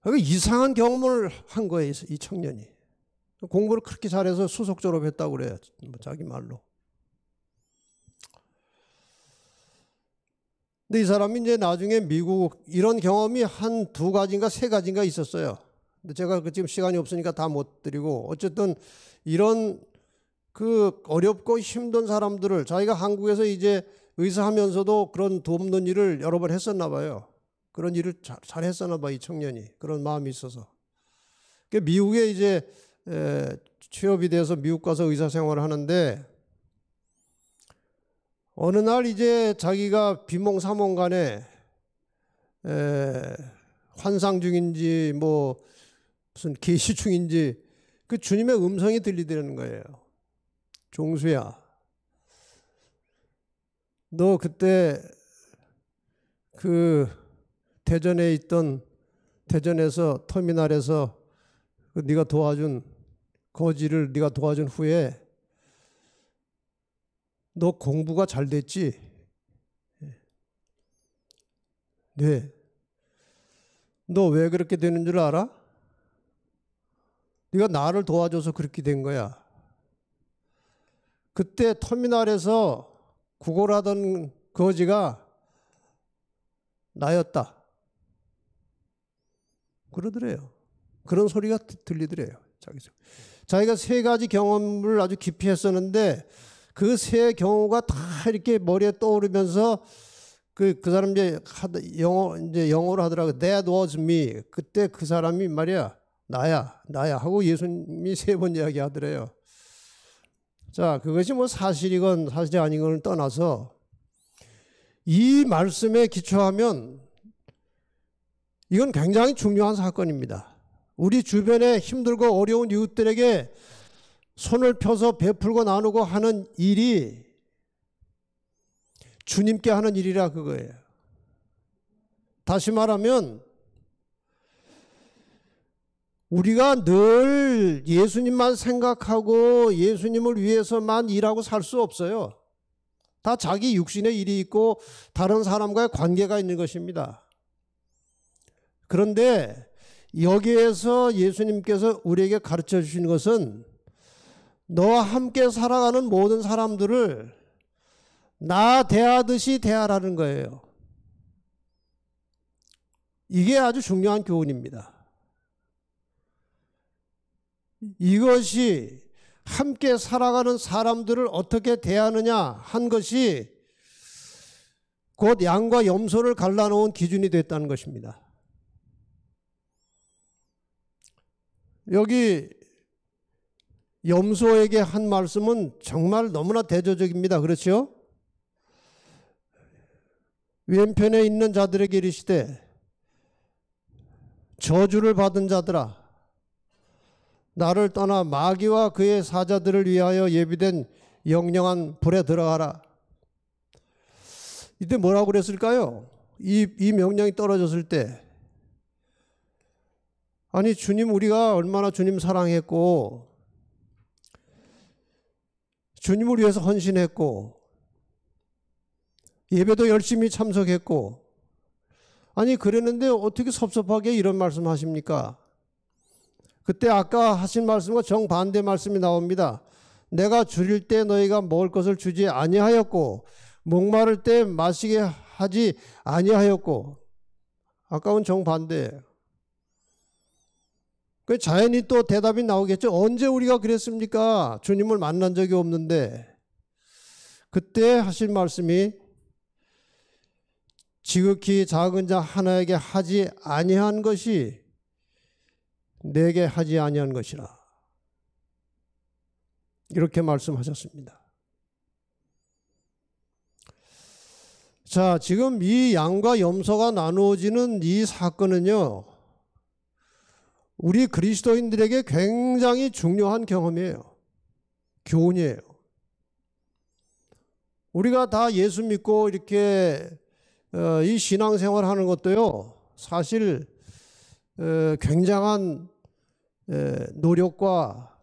그러니까 이상한 경험을 한 거예요, 이 청년이. 공부를 그렇게 잘해서 수석 졸업했다고 그래요. 뭐 자기 말로. 근데 이 사람이 이제 나중에 미국 이런 경험이 한 두 가지인가 세 가지인가 있었어요. 근데 제가 그 지금 시간이 없으니까 다 못 드리고 어쨌든 이런 그 어렵고 힘든 사람들을 자기가 한국에서 이제 의사하면서도 그런 돕는 일을 여러 번 했었나 봐요. 그런 일을 잘, 잘 했었나 봐, 이 청년이. 그런 마음이 있어서. 그 미국에 이제 에, 취업이 돼서 미국 가서 의사 생활을 하는데 어느 날 이제 자기가 비몽사몽간에 에, 환상 중인지 뭐 무슨 계시 중인지 그 주님의 음성이 들리더는 거예요. 종수야, 너 그때 그 대전에 있던 대전에서 터미널에서 그 네가 도와준 거지를 네가 도와준 후에 너 공부가 잘 됐지? 네. 너 왜 그렇게 되는 줄 알아? 네가 나를 도와줘서 그렇게 된 거야. 그때 터미널에서 구걸하던 거지가 나였다. 그러더래요. 그런 소리가 들리더래요. 자기가. 자기가 세 가지 경험을 아주 깊이 했었는데 그 세 경우가 다 이렇게 머리에 떠오르면서 그, 그 사람 이제 영어, 이제 영어로 하더라고. That was me. 그때 그 사람이 말이야. 나야, 나야. 하고 예수님이 세 번 이야기 하더래요. 자, 그것이 뭐 사실이건 사실이 아닌 걸 떠나서 이 말씀에 기초하면 이건 굉장히 중요한 사건입니다. 우리 주변에 힘들고 어려운 이웃들에게 손을 펴서 베풀고 나누고 하는 일이 주님께 하는 일이라 그거예요. 다시 말하면 우리가 늘 예수님만 생각하고 예수님을 위해서만 일하고 살 수 없어요. 다 자기 육신의 일이 있고 다른 사람과의 관계가 있는 것입니다. 그런데 여기에서 예수님께서 우리에게 가르쳐 주신 것은 너와 함께 살아가는 모든 사람들을 나 대하듯이 대하라는 거예요. 이게 아주 중요한 교훈입니다. 이것이 함께 살아가는 사람들을 어떻게 대하느냐 한 것이 곧 양과 염소를 갈라놓은 기준이 됐다는 것입니다. 여기 염소에게 한 말씀은 정말 너무나 대조적입니다. 그렇죠? 왼편에 있는 자들에게 이르시되 저주를 받은 자들아 나를 떠나 마귀와 그의 사자들을 위하여 예비된 영령한 불에 들어가라. 이때 뭐라고 그랬을까요? 이, 이 명령이 떨어졌을 때. 아니, 주님, 우리가 얼마나 주님 사랑했고, 주님을 위해서 헌신했고, 예배도 열심히 참석했고, 아니, 그랬는데 어떻게 섭섭하게 이런 말씀 하십니까? 그때 아까 하신 말씀과 정반대 말씀이 나옵니다. 내가 줄일 때 너희가 먹을 것을 주지 아니하였고 목마를 때 마시게 하지 아니하였고 아까운 정반대그 자연히 또 대답이 나오겠죠. 언제 우리가 그랬습니까? 주님을 만난 적이 없는데 그때 하신 말씀이 지극히 작은 자 하나에게 하지 아니한 것이 내게 하지 아니한 것이라 이렇게 말씀하셨습니다. 자, 지금 이 양과 염소가 나누어지는 이 사건은요. 우리 그리스도인들에게 굉장히 중요한 경험이에요. 교훈이에요. 우리가 다 예수 믿고 이렇게 어, 이 신앙생활 하는 것도요. 사실 굉장한 노력과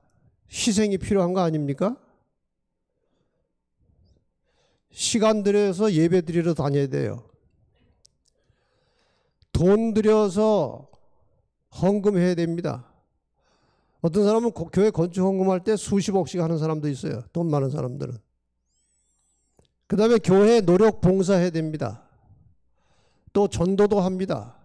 희생이 필요한 거 아닙니까? 시간 들여서 예배 드리러 다녀야 돼요. 돈 들여서 헌금해야 됩니다. 어떤 사람은 교회 건축 헌금할 때 수십억씩 하는 사람도 있어요. 돈 많은 사람들은. 그 다음에 교회 노력 봉사해야 됩니다. 또 전도도 합니다.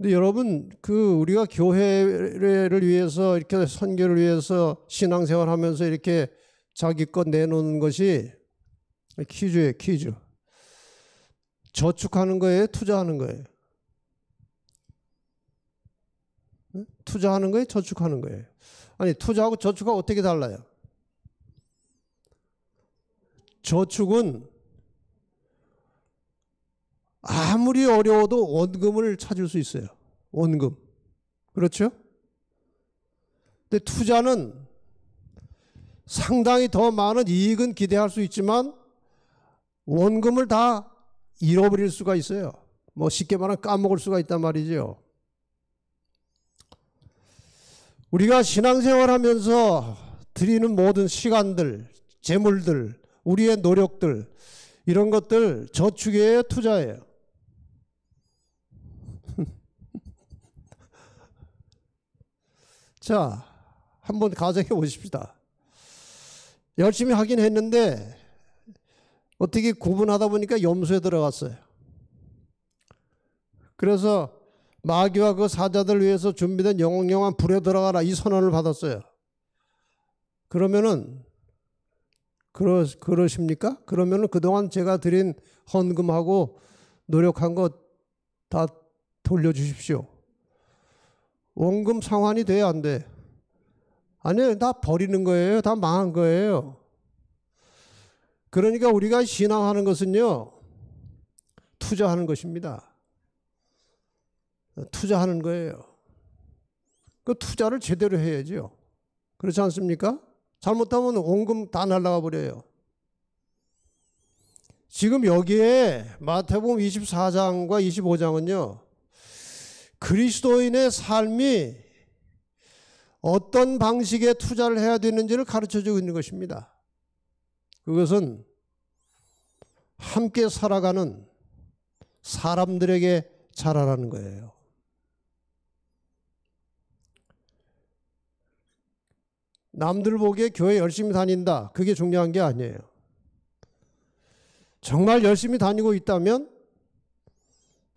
근데 여러분 그 우리가 교회를 위해서 이렇게 선교를 위해서 신앙생활 하면서 이렇게 자기 것 내놓는 것이 퀴즈예요, 퀴즈. 저축하는 거예요, 투자하는 거예요. 투자하는 거예요, 저축하는 거예요. 아니, 투자하고 저축하고 어떻게 달라요? 저축은 아무리 어려워도 원금을 찾을 수 있어요. 원금. 그렇죠? 근데 투자는 상당히 더 많은 이익은 기대할 수 있지만 원금을 다 잃어버릴 수가 있어요. 뭐 쉽게 말하면 까먹을 수가 있단 말이죠. 우리가 신앙생활 하면서 드리는 모든 시간들, 재물들, 우리의 노력들, 이런 것들 저축에 투자해요. 자, 한번 가정해 보십시다. 열심히 하긴 했는데 어떻게 구분하다 보니까 염소에 들어갔어요. 그래서 마귀와 그 사자들 위해서 준비된 영영한 불에 들어가라 이 선언을 받았어요. 그러면은 그러, 그러십니까? 그러면은 그동안 제가 드린 헌금하고 노력한 것 다 돌려주십시오. 원금 상환이 돼야 안 돼. 아니, 다 버리는 거예요. 다 망한 거예요. 그러니까 우리가 신앙하는 것은요, 투자하는 것입니다. 투자하는 거예요. 그 투자를 제대로 해야죠. 그렇지 않습니까? 잘못하면 원금 다 날라가 버려요. 지금 여기에 마태복음 24장과 25장은요. 그리스도인의 삶이 어떤 방식의 투자를 해야 되는지를 가르쳐 주고 있는 것입니다. 그것은 함께 살아가는 사람들에게 자라라는 거예요. 남들 보기에 교회 열심히 다닌다. 그게 중요한 게 아니에요. 정말 열심히 다니고 있다면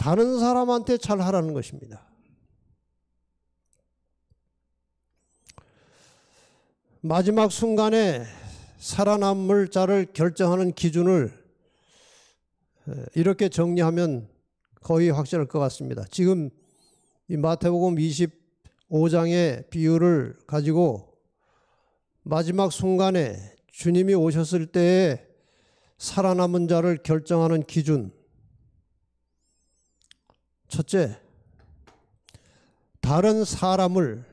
다른 사람한테 잘 하라는 것입니다. 마지막 순간에 살아남을 자를 결정하는 기준을 이렇게 정리하면 거의 확실할 것 같습니다. 지금 이 마태복음 25장의 비유를 가지고 마지막 순간에 주님이 오셨을 때에 살아남은 자를 결정하는 기준, 첫째, 다른 사람을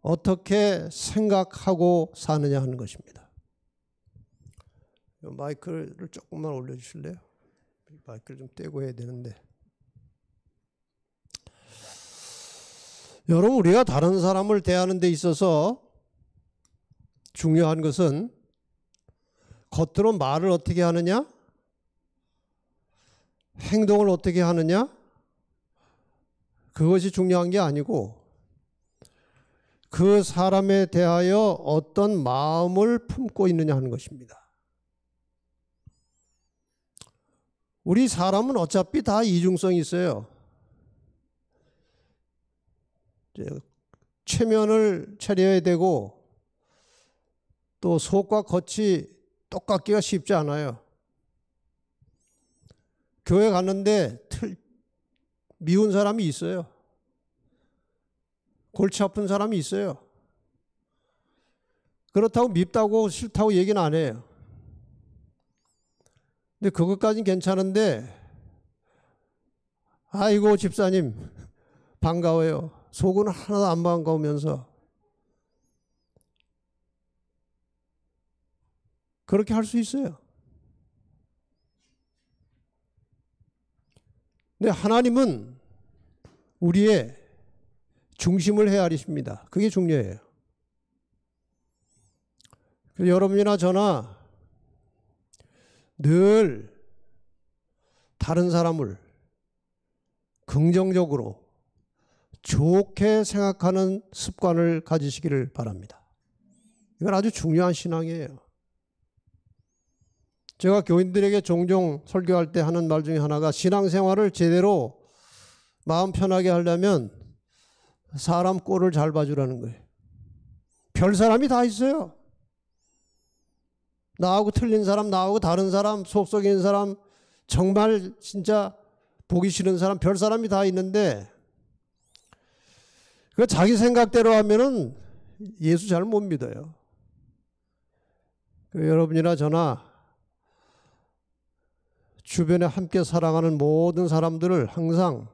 어떻게 생각하고 사느냐 하는 것입니다. 마이크를 조금만 올려주실래요? 마이크를 좀 떼고 해야 되는데. 여러분, 우리가 다른 사람을 대하는 데 있어서 중요한 것은 겉으로 말을 어떻게 하느냐? 행동을 어떻게 하느냐? 그것이 중요한 게 아니고 그 사람에 대하여 어떤 마음을 품고 있느냐 하는 것입니다. 우리 사람은 어차피 다 이중성이 있어요. 체면을 차려야 되고 또 속과 겉이 똑같기가 쉽지 않아요. 교회 갔는데 미운 사람이 있어요. 골치 아픈 사람이 있어요. 그렇다고 밉다고 싫다고 얘기는 안 해요. 근데 그것까진 괜찮은데, 아이고, 집사님, 반가워요. 속은 하나도 안 반가우면서. 그렇게 할 수 있어요. 근데 하나님은 우리의 중심을 헤아리십니다. 그게 중요해요. 여러분이나 저나 늘 다른 사람을 긍정적으로 좋게 생각하는 습관을 가지시기를 바랍니다. 이건 아주 중요한 신앙이에요. 제가 교인들에게 종종 설교할 때 하는 말 중에 하나가 신앙생활을 제대로 마음 편하게 하려면 사람 꼴을 잘 봐주라는 거예요. 별 사람이 다 있어요. 나하고 틀린 사람, 나하고 다른 사람, 속속인 사람, 정말 진짜 보기 싫은 사람, 별 사람이 다 있는데, 그 자기 생각대로 하면은 예수 잘 못 믿어요. 그 여러분이나 저나 주변에 함께 사랑하는 모든 사람들을 항상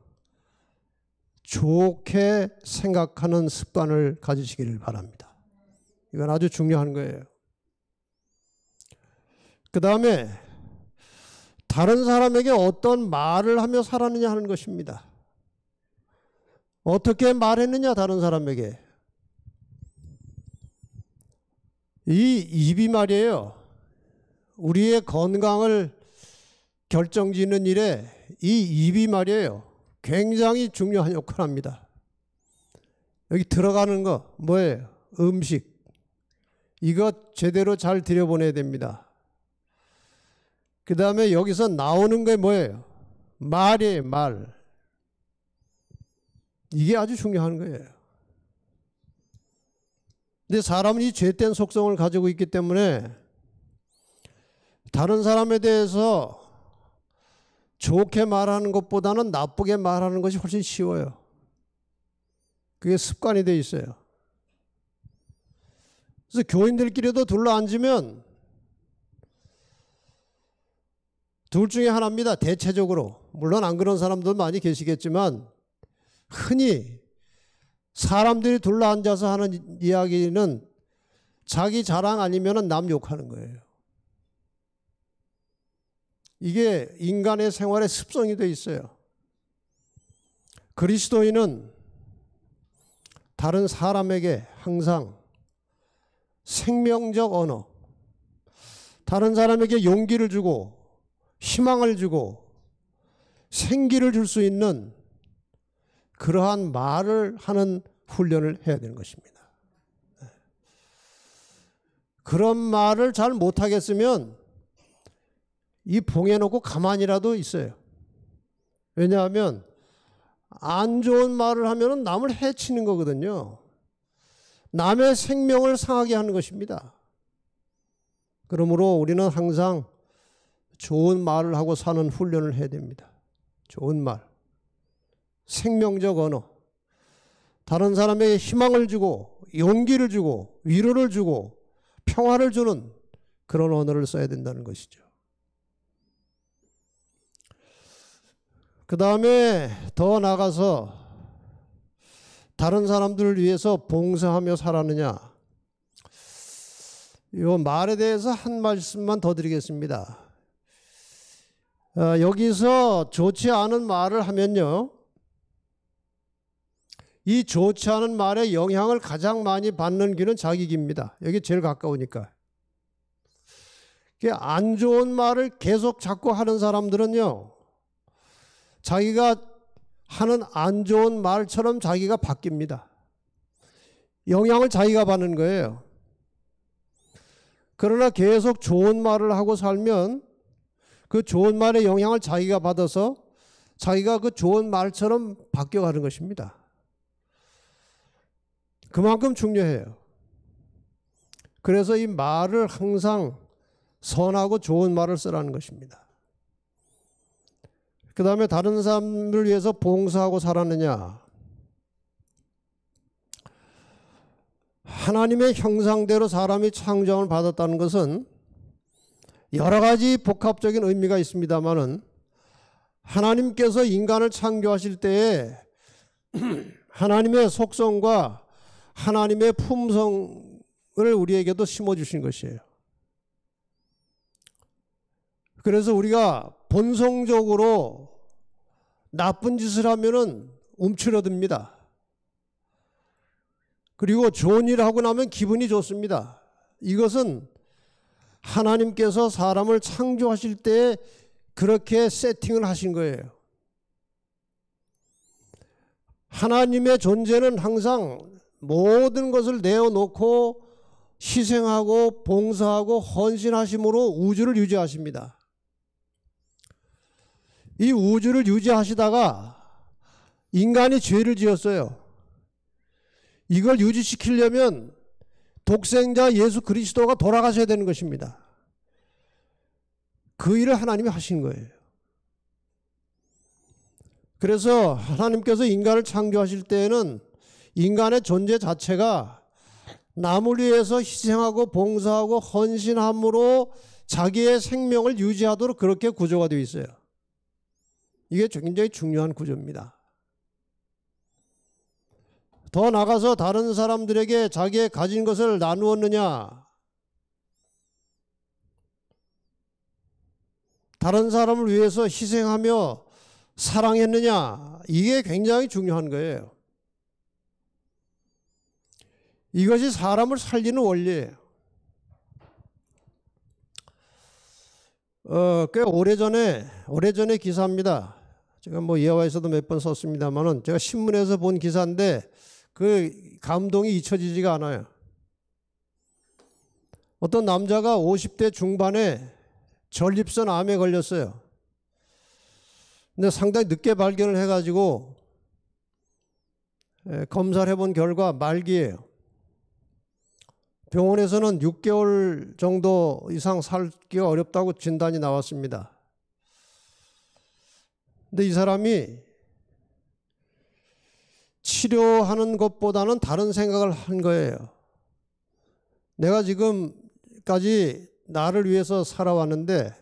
좋게 생각하는 습관을 가지시기를 바랍니다. 이건 아주 중요한 거예요. 그 다음에 다른 사람에게 어떤 말을 하며 살았느냐 하는 것입니다. 어떻게 말했느냐 다른 사람에게. 이 입이 말이에요. 우리의 건강을 결정짓는 일에 이 입이 말이에요. 굉장히 중요한 역할을 합니다. 여기 들어가는 거 뭐예요? 음식. 이것 제대로 잘 들여보내야 됩니다. 그 다음에 여기서 나오는 게 뭐예요? 말이에요, 말. 이게 아주 중요한 거예요. 근데 사람은 이 죄된 속성을 가지고 있기 때문에 다른 사람에 대해서 좋게 말하는 것보다는 나쁘게 말하는 것이 훨씬 쉬워요. 그게 습관이 돼 있어요. 그래서 교인들끼리도 둘러앉으면 둘 중에 하나입니다. 대체적으로. 물론 안 그런 사람들 많이 계시겠지만 흔히 사람들이 둘러앉아서 하는 이야기는 자기 자랑 아니면 남 욕하는 거예요. 이게 인간의 생활의 습성이 돼 있어요. 그리스도인은 다른 사람에게 항상 생명적 언어, 다른 사람에게 용기를 주고 희망을 주고 생기를 줄 수 있는 그러한 말을 하는 훈련을 해야 되는 것입니다. 네. 그런 말을 잘 못하겠으면 이 봉해놓고 가만히라도 있어요. 왜냐하면 안 좋은 말을 하면 남을 해치는 거거든요. 남의 생명을 상하게 하는 것입니다. 그러므로 우리는 항상 좋은 말을 하고 사는 훈련을 해야 됩니다. 좋은 말. 생명적 언어. 다른 사람에게 희망을 주고 용기를 주고 위로를 주고 평화를 주는 그런 언어를 써야 된다는 것이죠. 그 다음에 더 나가서 다른 사람들을 위해서 봉사하며 살았느냐. 이 말에 대해서 한 말씀만 더 드리겠습니다. 어, 여기서 좋지 않은 말을 하면요. 이 좋지 않은 말에 영향을 가장 많이 받는 귀는 자기 귀입니다. 여기 제일 가까우니까. 안 좋은 말을 계속 자꾸 하는 사람들은요. 자기가 하는 안 좋은 말처럼 자기가 바뀝니다. 영향을 자기가 받는 거예요. 그러나 계속 좋은 말을 하고 살면 그 좋은 말의 영향을 자기가 받아서 자기가 그 좋은 말처럼 바뀌어가는 것입니다. 그만큼 중요해요. 그래서 이 말을 항상 선하고 좋은 말을 쓰라는 것입니다. 그 다음에 다른 사람을 위해서 봉사하고 살았느냐. 하나님의 형상대로 사람이 창조함을 받았다는 것은 여러 가지 복합적인 의미가 있습니다만은 하나님께서 인간을 창조하실 때에 하나님의 속성과 하나님의 품성을 우리에게도 심어주신 것이에요. 그래서 우리가 본성적으로 나쁜 짓을 하면은 움츠러듭니다. 그리고 좋은 일을 하고 나면 기분이 좋습니다. 이것은 하나님께서 사람을 창조하실 때 그렇게 세팅을 하신 거예요. 하나님의 존재는 항상 모든 것을 내어놓고 희생하고 봉사하고 헌신하심으로 우주를 유지하십니다. 이 우주를 유지하시다가 인간이 죄를 지었어요. 이걸 유지시키려면 독생자 예수 그리스도가 돌아가셔야 되는 것입니다. 그 일을 하나님이 하신 거예요. 그래서 하나님께서 인간을 창조하실 때에는 인간의 존재 자체가 남을 위해서 희생하고 봉사하고 헌신함으로 자기의 생명을 유지하도록 그렇게 구조가 되어 있어요. 이게 굉장히 중요한 구조입니다. 더 나가서 다른 사람들에게 자기의 가진 것을 나누었느냐? 다른 사람을 위해서 희생하며 사랑했느냐? 이게 굉장히 중요한 거예요. 이것이 사람을 살리는 원리예요. 어, 꽤 오래전에, 오래전의 기사입니다. 제가 뭐이화에서도몇 번 썼습니다만은 제가 신문에서 본 기사인데 그 감동이 잊혀지지가 않아요. 어떤 남자가 50대 중반에 전립선 암에 걸렸어요. 근데 상당히 늦게 발견을 해가지고 예, 검사를 해본 결과 말기예요. 병원에서는 6개월 정도 이상 살기가 어렵다고 진단이 나왔습니다. 근데 이 사람이 치료하는 것보다는 다른 생각을 한 거예요. 내가 지금까지 나를 위해서 살아왔는데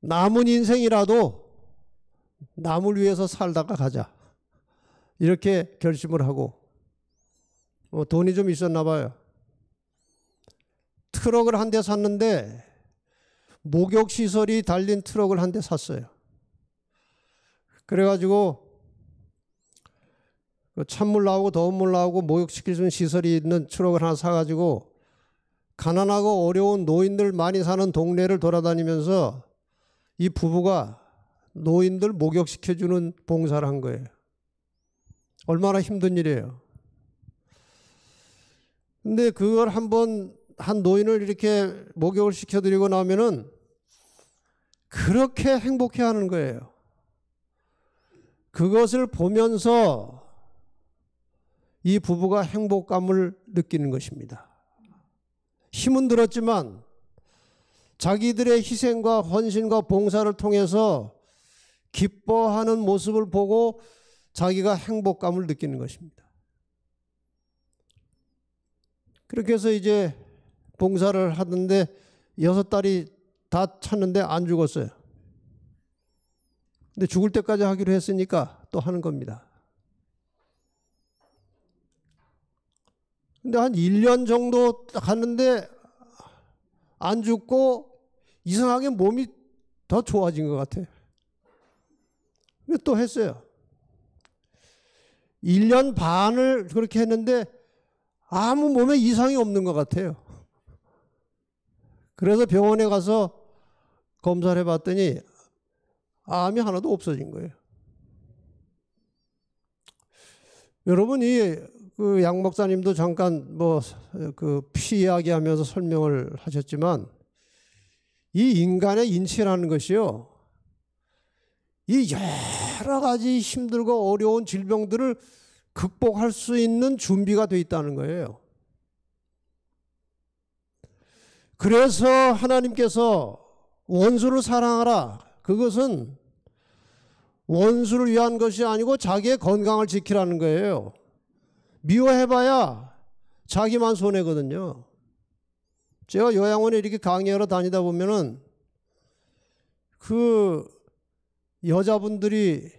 남은 인생이라도 남을 위해서 살다가 가자. 이렇게 결심을 하고 뭐 돈이 좀 있었나 봐요. 트럭을 한 대 샀는데 목욕시설이 달린 트럭을 한 대 샀어요. 그래가지고 그 찬물 나오고 더운 물 나오고 목욕시킬 수 있는 시설이 있는 추럭을 하나 사가지고 가난하고 어려운 노인들 많이 사는 동네를 돌아다니면서 이 부부가 노인들 목욕시켜주는 봉사를 한 거예요. 얼마나 힘든 일이에요. 근데 그걸 한번 한 노인을 이렇게 목욕을 시켜드리고 나면은 그렇게 행복해 하는 거예요. 그것을 보면서 이 부부가 행복감을 느끼는 것입니다. 힘은 들었지만 자기들의 희생과 헌신과 봉사를 통해서 기뻐하는 모습을 보고 자기가 행복감을 느끼는 것입니다. 그렇게 해서 이제 봉사를 하는데 여섯 딸이 다찼는데안 죽었어요. 근데 죽을 때까지 하기로 했으니까 또 하는 겁니다. 근데 한 1년 정도 하는데 안 죽고 이상하게 몸이 더 좋아진 것 같아. 또 했어요. 1년 반을 그렇게 했는데 아무 몸에 이상이 없는 것 같아요. 그래서 병원에 가서 검사를 해봤더니 암이 하나도 없어진 거예요. 여러분이 그양 목사님도 잠깐 뭐 그피 이야기 하면서 설명을 하셨지만 이 인간의 인체라는 것이요. 이 여러 가지 힘들고 어려운 질병들을 극복할 수 있는 준비가 돼 있다는 거예요. 그래서 하나님께서 원수를 사랑하라. 그것은 원수를 위한 것이 아니고 자기의 건강을 지키라는 거예요. 미워해봐야 자기만 손해거든요. 제가 요양원에 이렇게 강의하러 다니다 보면은 그 여자분들이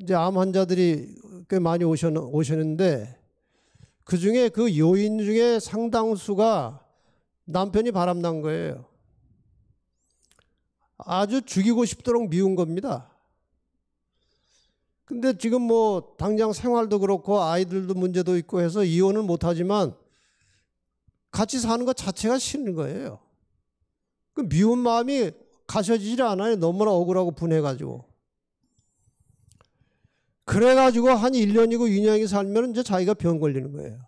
이제 암 환자들이 꽤 많이 오셨, 오셨는데 그 중에 그 요인 중에 상당수가 남편이 바람난 거예요. 아주 죽이고 싶도록 미운 겁니다. 근데 지금 뭐 당장 생활도 그렇고 아이들도 문제도 있고 해서 이혼을 못하지만 같이 사는 것 자체가 싫은 거예요. 그 미운 마음이 가셔지질 않아요. 너무나 억울하고 분해가지고. 그래가지고 한 1년이고 2년이 살면 이제 자기가 병 걸리는 거예요.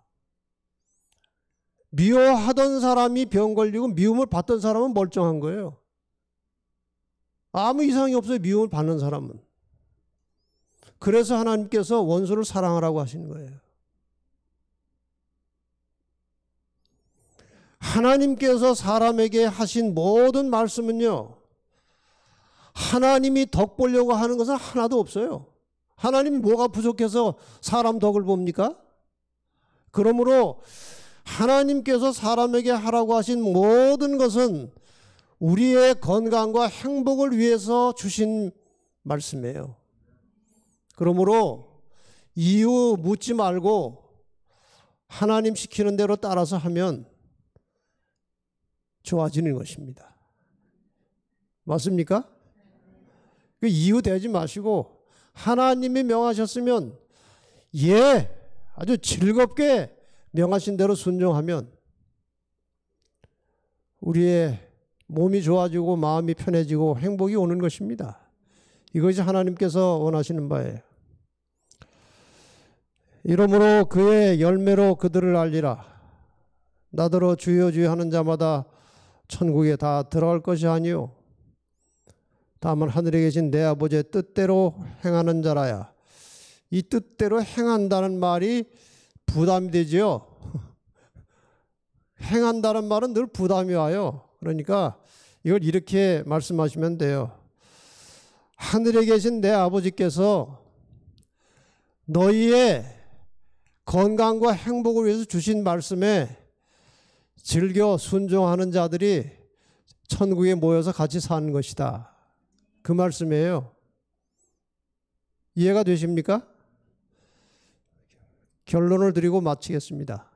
미워하던 사람이 병 걸리고 미움을 받던 사람은 멀쩡한 거예요. 아무 이상이 없어요. 미움을 받는 사람은. 그래서 하나님께서 원수를 사랑하라고 하시는 거예요. 하나님께서 사람에게 하신 모든 말씀은요. 하나님이 덕 보려고 하는 것은 하나도 없어요. 하나님 뭐가 부족해서 사람 덕을 봅니까? 그러므로 하나님께서 사람에게 하라고 하신 모든 것은 우리의 건강과 행복을 위해서 주신 말씀이에요. 그러므로 이유 묻지 말고 하나님 시키는 대로 따라서 하면 좋아지는 것입니다. 맞습니까? 그 이유 되지 마시고 하나님이 명하셨으면 예 아주 즐겁게 명하신 대로 순종하면 우리의 몸이 좋아지고 마음이 편해지고 행복이 오는 것입니다. 이것이 하나님께서 원하시는 바예요. 이러므로 그의 열매로 그들을 알리라. 나더러 주여 주여 하는 자마다 천국에 다 들어갈 것이 아니요. 다만 하늘에 계신 내 아버지의 뜻대로 행하는 자라야. 이 뜻대로 행한다는 말이 부담이 되지요. 행한다는 말은 늘 부담이 와요. 그러니까 이걸 이렇게 말씀하시면 돼요. 하늘에 계신 내 아버지께서 너희의 건강과 행복을 위해서 주신 말씀에 즐겨 순종하는 자들이 천국에 모여서 같이 사는 것이다. 그 말씀이에요. 이해가 되십니까? 결론을 드리고 마치겠습니다.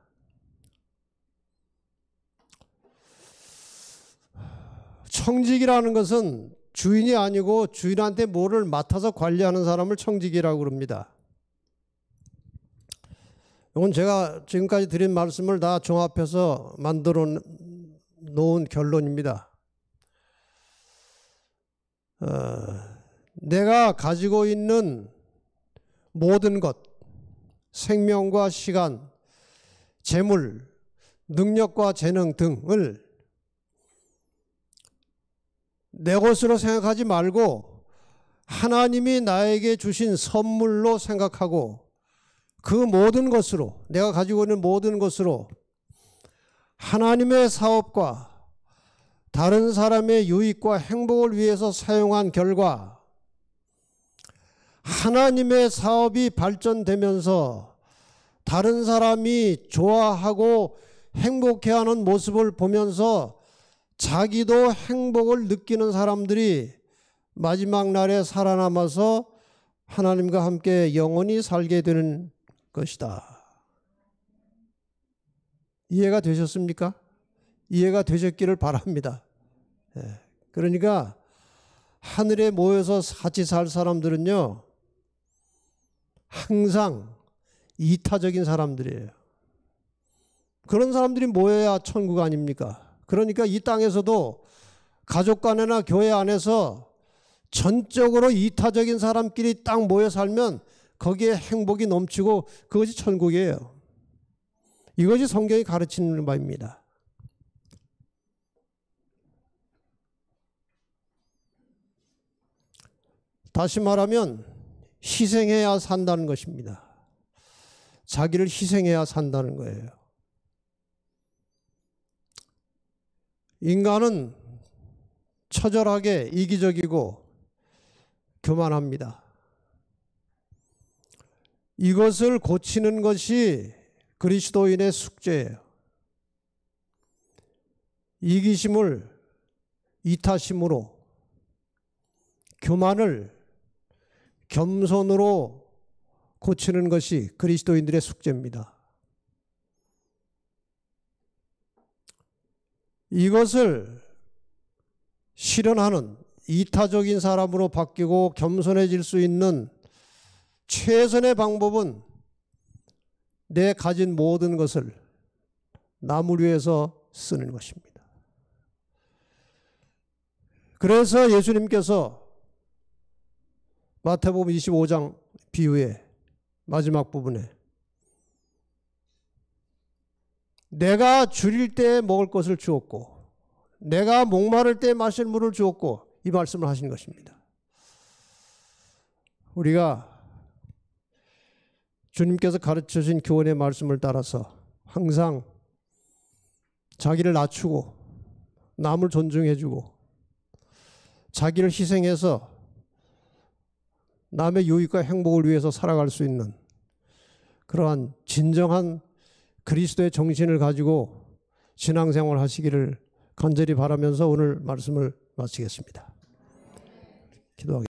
청직이라는 것은 주인이 아니고 주인한테 뭐를 맡아서 관리하는 사람을 청직이라고 그럽니다. 이건 제가 지금까지 드린 말씀을 다 종합해서 만들어 놓은 결론입니다. 어, 내가 가지고 있는 모든 것, 생명과 시간, 재물, 능력과 재능 등을 내 것으로 생각하지 말고 하나님이 나에게 주신 선물로 생각하고 그 모든 것으로 내가 가지고 있는 모든 것으로 하나님의 사업과 다른 사람의 유익과 행복을 위해서 사용한 결과 하나님의 사업이 발전되면서 다른 사람이 좋아하고 행복해하는 모습을 보면서 자기도 행복을 느끼는 사람들이 마지막 날에 살아남아서 하나님과 함께 영원히 살게 되는 것이다. 이해가 되셨습니까? 이해가 되셨기를 바랍니다. 예. 그러니까 하늘에 모여서 같이 살 사람들은요, 항상 이타적인 사람들이에요. 그런 사람들이 모여야 천국 아닙니까? 그러니까 이 땅에서도 가족 간에나 교회 안에서 전적으로 이타적인 사람끼리 딱 모여 살면 거기에 행복이 넘치고 그것이 천국이에요. 이것이 성경이 가르치는 바입니다. 다시 말하면 희생해야 산다는 것입니다. 자기를 희생해야 산다는 거예요. 인간은 처절하게 이기적이고 교만합니다. 이것을 고치는 것이 그리스도인의 숙제예요. 이기심을 이타심으로 교만을 겸손으로 고치는 것이 그리스도인들의 숙제입니다. 이것을 실현하는 이타적인 사람으로 바뀌고 겸손해질 수 있는 최선의 방법은 내 가진 모든 것을 남을 위해서 쓰는 것입니다. 그래서 예수님께서 마태복음 25장 비유의 마지막 부분에 내가 줄일 때 먹을 것을 주었고 내가 목마를 때 마실 물을 주었고 이 말씀을 하신 것입니다. 우리가 주님께서 가르쳐 주신 교훈의 말씀을 따라서 항상 자기를 낮추고 남을 존중해 주고 자기를 희생해서 남의 유익과 행복을 위해서 살아갈 수 있는 그러한 진정한 그리스도의 정신을 가지고 신앙생활 하시기를 간절히 바라면서 오늘 말씀을 마치겠습니다. 기도하겠습니다.